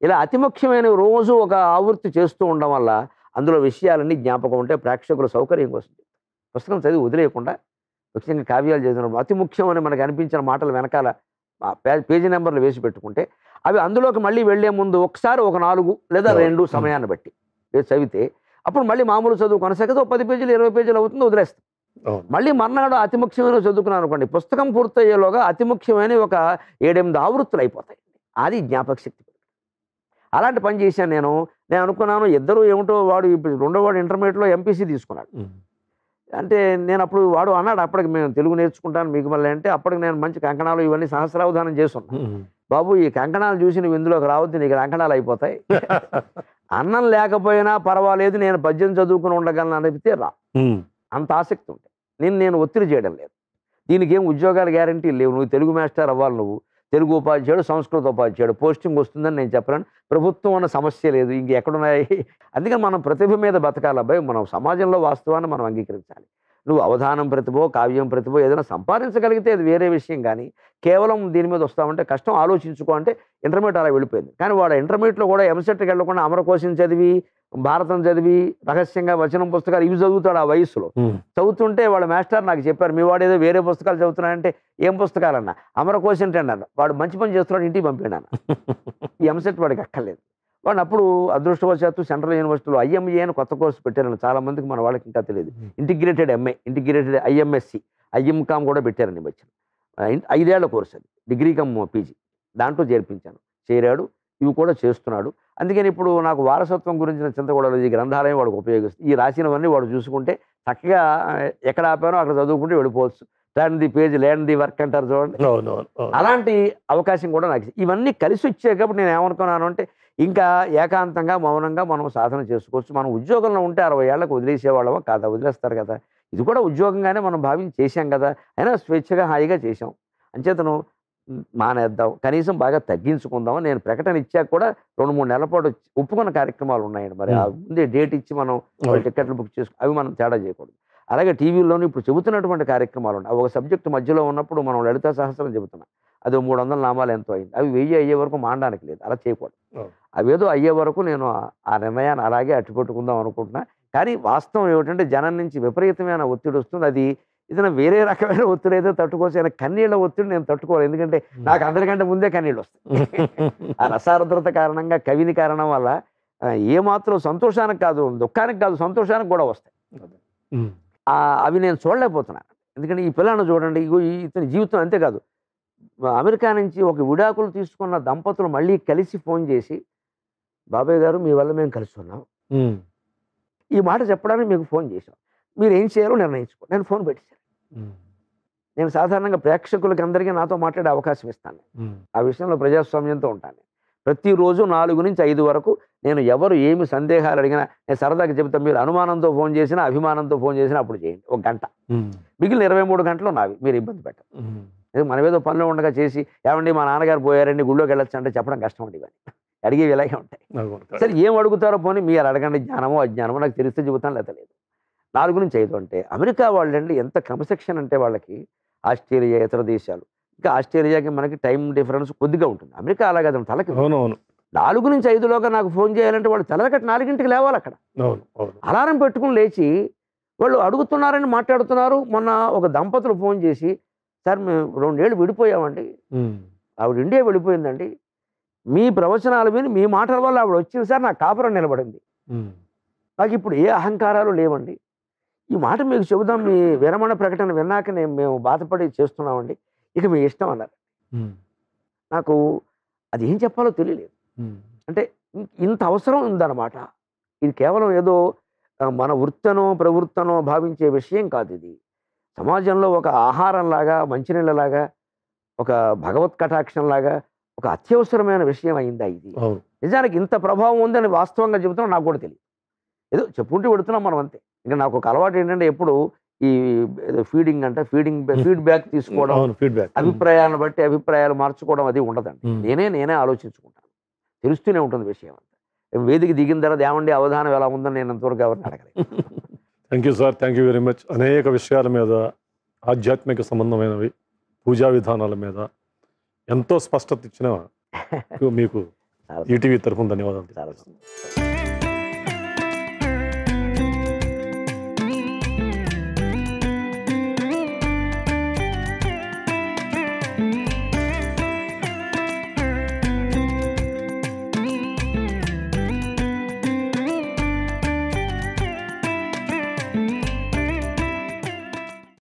ఇలా అతి ముఖ్యమైన రోజు ఒక ఆవృత్తి చేస్తూ ఉండడం వల్ల అందులో విషయాలన్నీ జ్ఞాపకం ఉంటే ప్రేక్షకుల సౌకర్యం కోసం పుస్తకం చదివి వదిలేయకుండా ముఖ్యంగా కావ్యాలు చదివినప్పుడు అతి ముఖ్యమని మనకు అనిపించిన మాటలు వెనకాల పేజీ నెంబర్లు వేసి పెట్టుకుంటే అవి అందులోకి మళ్ళీ వెళ్లే ముందు ఒకసారి ఒక నాలుగు లేదా రెండు సమయాన్ని బట్టి చదివితే అప్పుడు మళ్ళీ మామూలు చదువు కొనసాగదు పది పేజీలు ఇరవై పేజీలు అవుతుంది వదిలేస్తాం మళ్ళీ మర్నాడు అతి ముఖ్యమైన చదువుకున్నాను అనుకోండి పుస్తకం పూర్తయ్యేలోగా అతి ముఖ్యమైన ఒక ఏడెనిమిది ఆవృత్తులు అయిపోతాయి అది జ్ఞాపక శక్తి అలాంటి పని చేశాను నేను నేను అనుకున్నాను ఇద్దరు ఏమిటో వాడు రెండో వాడు ఇంటర్మీడియట్లో ఎంపీసీ తీసుకున్నాడు అంటే నేను అప్పుడు వాడు అన్నాడు అప్పటికి మేము తెలుగు నేర్చుకుంటాను మీకు మళ్ళీ అంటే అప్పటికి నేను మంచి కంకణాలు ఇవన్నీ సహస్రావధానం చేస్తున్నాను బాబు ఈ కంకణాలు చూసి నువ్వు ఇందులోకి రావద్దు నీకు కంకణాలు అయిపోతాయి అన్నం లేకపోయినా పర్వాలేదు నేను పద్యం చదువుకుని ఉండగలను అనిపితే రా అంత ఆసక్తి ఉంటాయి నేను నేను ఒత్తిడి చేయడం లేదు దీనికి ఏం ఉద్యోగాలు గ్యారంటీ లేవు నువ్వు తెలుగు మాస్టర్ అవ్వాలి నువ్వు తెలుగు ఉపాధ్యాయుడు సంస్కృత ఉపాధ్యాయుడు పోస్టింగ్ వస్తుందని నేను చెప్పాను ప్రభుత్వం అన్న సమస్య లేదు ఇంక ఎక్కడున్నాయి అందుకని మనం ప్రతిభ మీద బతకాలి అబ్బాయి మనం సమాజంలో వాస్తవాన్ని మనం అంగీకరించాలి నువ్వు అవధానం ప్రతిభో కావ్యం ప్రతిభో ఏదైనా సంపాదించగలిగితే అది వేరే విషయం కానీ కేవలం దీని మీద వస్తామంటే కష్టం ఆలోచించుకో అంటే ఇంటర్మీడియట్ అలా వెళ్ళిపోయింది కానీ వాడు ఇంటర్మీడియట్లో కూడా ఎంసెట్కి వెళ్ళకుండా అమరకోశం చదివి భారతం చదివి రహస్యంగా వచనం పుస్తకాలు ఇవి చదువుతాడు ఆ వయసులో చదువుతుంటే వాళ్ళ మాస్టర్ నాకు చెప్పారు మీ వాడు ఏదో వేరే పుస్తకాలు చదువుతున్నాడంటే ఏం పుస్తకాలన్నా అమరకోశం అన్నాడు వాడు మంచి పని చేస్తున్నాడు ఇంటికి పంపిణాను ఈ ఎంసెట్ వాడికి అక్కర్లేదు వాడిని అప్పుడు అదృష్టవశాత్తు సెంట్రల్ యూనివర్సిటీలో ఐఎంఏ అని కొత్త కోర్సు పెట్టారని చాలామందికి మన వాళ్ళకి ఇంకా తెలియదు integrated MA integrated IMSc IMCom కూడా పెట్టారని వచ్చిన ఐదేళ్ల కోర్సు అది డిగ్రీ కమ్ పీజీ దాంట్లో చేర్పించాను చేరాడు ఇవి కూడా చేస్తున్నాడు అందుకని ఇప్పుడు నాకు వారసత్వం గురించిన చింత కూడా ఈ గ్రంథాలయం వాడికి ఉపయోగిస్తుంది ఈ రాసినవన్నీ వాడు చూసుకుంటే చక్కగా ఎక్కడ ఆపానో అక్కడ చదువుకుంటే వెళ్ళిపోవచ్చు లేని ది పేజ్ లేని ది వర్క్ అంటారు చూడండి అలాంటి అవకాశం కూడా నాకు ఇవన్నీ కలిసి వచ్చాయి కాబట్టి నేను ఏమనుకున్నాను అంటే ఇంకా ఏకాంతంగా మౌనంగా మనం సాధన చేసుకోవచ్చు మనం ఉద్యోగంలో ఉంటే అరవై ఏళ్ళకు వదిలేసేవాళ్ళమో కాదా వదిలేస్తారు కదా ఇది కూడా ఉద్యోగంగానే మనం భావించి చేశాం కదా అయినా స్వేచ్ఛగా హాయిగా చేశాం అంచేతను మానేద్దాం కనీసం బాగా తగ్గించుకుందాం నేను ప్రకటన ఇచ్చాక కూడా రెండు మూడు నెలల పాటు ఒప్పుకున్న కార్యక్రమాలు ఉన్నాయండి మరి ముందు డేట్ ఇచ్చి మనం టికెట్లు బుక్ చేసుకు అవి మనం తేడా చేయకూడదు అలాగే టీవీలోనూ ఇప్పుడు చెబుతున్నటువంటి కార్యక్రమాలు ఉన్నాయి ఒక సబ్జెక్ట్ మధ్యలో ఉన్నప్పుడు మనం లలితా సహస్రం చెబుతున్నాం అది మూడు వందల నామాలు ఎంతో అయింది అవి వెయ్యి అయ్యే వరకు మాండడానికి లేదు అలా చేయకూడదు అవేదో అయ్యే వరకు నేను ఆ నిర్ణయాన్ని అలాగే అట్టుపెట్టుకుందాం అనుకుంటున్నా కానీ వాస్తవం ఏమిటంటే జనం నుంచి విపరీతమైన ఒత్తిడి వస్తుంది అది ఏదైనా వేరే రకమైన ఒత్తిడి అయితే తట్టుకోవచ్చు కన్నీళ్ళ ఒత్తిడి నేను తట్టుకోవాలి ఎందుకంటే నాకు అందరికంటే ముందే కన్నీళ్ళు వస్తాయి ఆ రసారద్రత కారణంగా కవిని కారణం వల్ల ఏమాత్రం సంతోషానికి కాదు దుఃఖానికి కాదు సంతోషానికి కూడా వస్తాయి అవి నేను చూడలేకపోతున్నాను ఎందుకంటే ఈ పిల్లలను చూడండి ఇతని జీవితం అంతేకాదు అమెరికా నుంచి ఒక విడాకులు తీసుకున్న దంపతులు మళ్ళీ కలిసి ఫోన్ చేసి బాబాయ్ గారు మీ వల్ల మేము కలిసి ఉన్నాం ఈ మాట చెప్పడానికి మీకు ఫోన్ చేశాం మీరు ఏం చేయాలో నిర్ణయించుకో నేను ఫోన్ పెట్టేశాను నేను సాధారణంగా ప్రేక్షకులకి అందరికీ నాతో మాట్లాడే అవకాశం ఇస్తాను ఆ విషయంలో ప్రజాస్వామ్యంతో ఉంటాను ప్రతిరోజు నాలుగు నుంచి ఐదు వరకు నేను ఎవరు ఏమి సందేహాలు అడిగినా నేను సరదాగా చెబుతాను మీరు అనుమానంతో ఫోన్ చేసినా అభిమానంతో ఫోన్ చేసినా అప్పుడు చేయండి ఒక గంట మిగిలిన ఇరవై మూడు గంటలు నావి మీరు ఇబ్బంది పెట్టండి మనమేదో పనులు ఉండగా చేసి ఏమండి మా నాన్నగారు పోయారండి గుళ్ళోకి వెళ్ళచ్చు అంటే చెప్పడం కష్టం అండి ఇవన్నీ అడిగేవి ఇలాగే ఉంటాయి సరే ఏం అడుగుతారో పోనీ మీరు అడగండి జ్ఞానమో అజ్ఞానమో నాకు తెలిస్తే చెబుతాను లేదా లేదు నాలుగు నుంచి ఐదు అంటే అమెరికా వాళ్ళండి ఎంత క్రమశిక్షణ అంటే వాళ్ళకి ఆస్ట్రేలియా ఇతర దేశాలు ఇంకా ఆస్ట్రేలియాకి మనకి టైం డిఫరెన్స్ కొద్దిగా ఉంటుంది అమెరికా అలాగే అతను తలకి అవునవును నాలుగు నుంచి ఐదులోగా నాకు ఫోన్ చేయాలంటే వాళ్ళు తెలవకట్టు నాలుగింటికి లేవాలి అక్కడ అలారం పెట్టుకుని లేచి వాళ్ళు అడుగుతున్నారని మాట్లాడుతున్నారు మొన్న ఒక దంపతులు ఫోన్ చేసి సార్ మేము రెండేళ్ళు విడిపోయామండి ఆవిడ ఇండియా వెళ్ళిపోయిందండి మీ ప్రవచనాల మీద మీ మాటల వల్ల ఆవిడ వచ్చింది సార్ నాకు కాపురం నిలబడింది నాకు ఇప్పుడు ఏ అహంకారాలు లేవండి ఈ మాట మీకు చెబుదాం మీ విరమణ ప్రకటన విన్నాక నేను మేము బాధపడి చేస్తున్నామండి ఇక మీ ఇష్టం అన్నారు నాకు అది ఏం చెప్పాలో తెలియలేదు అంటే ఇంత అవసరం ఉందన్నమాట ఇది కేవలం ఏదో మన వృత్తనో ప్రవృత్తనో భావించే విషయం కాదు ఇది సమాజంలో ఒక ఆహారంలాగా మంచినీళ్ళలాగా ఒక భగవత్ కటాక్షంలాగా ఒక అత్యవసరమైన విషయం అయిందా ఇది నిజానికి ఇంత ప్రభావం ఉందని వాస్తవంగా చెబుతున్నా నాకు కూడా తెలియదు ఏదో చెప్పుకుంటూ పెడుతున్నాం మనం అంతే ఇంకా నాకు ఒక అలవాటు ఏంటంటే ఎప్పుడు ఈ ఫీడింగ్ అంటే ఫీడింగ్ ఫీడ్బ్యాక్ తీసుకోవడం ఫీడ్బ్యాక్ అభిప్రాయాలను బట్టి అభిప్రాయాలు మార్చుకోవడం అది ఉండదండి నేనే నేనే ఆలోచించుకుంటాను తెలుస్తూనే ఉంటుంది విషయం అంతా వేదిక దిగిన తర్వాత ఏమండి అవధానం ఎలా ఉందని నేను అంతవరకు ఎవరిని అడగలేదు thank you sir thank you very much అనేక విషయాల మీద ఆధ్యాత్మిక సంబంధమైనవి పూజా విధానాల మీద ఎంతో స్పష్టత ఇచ్చిన మీకు ఈటీవీ తరఫున ధన్యవాదాలు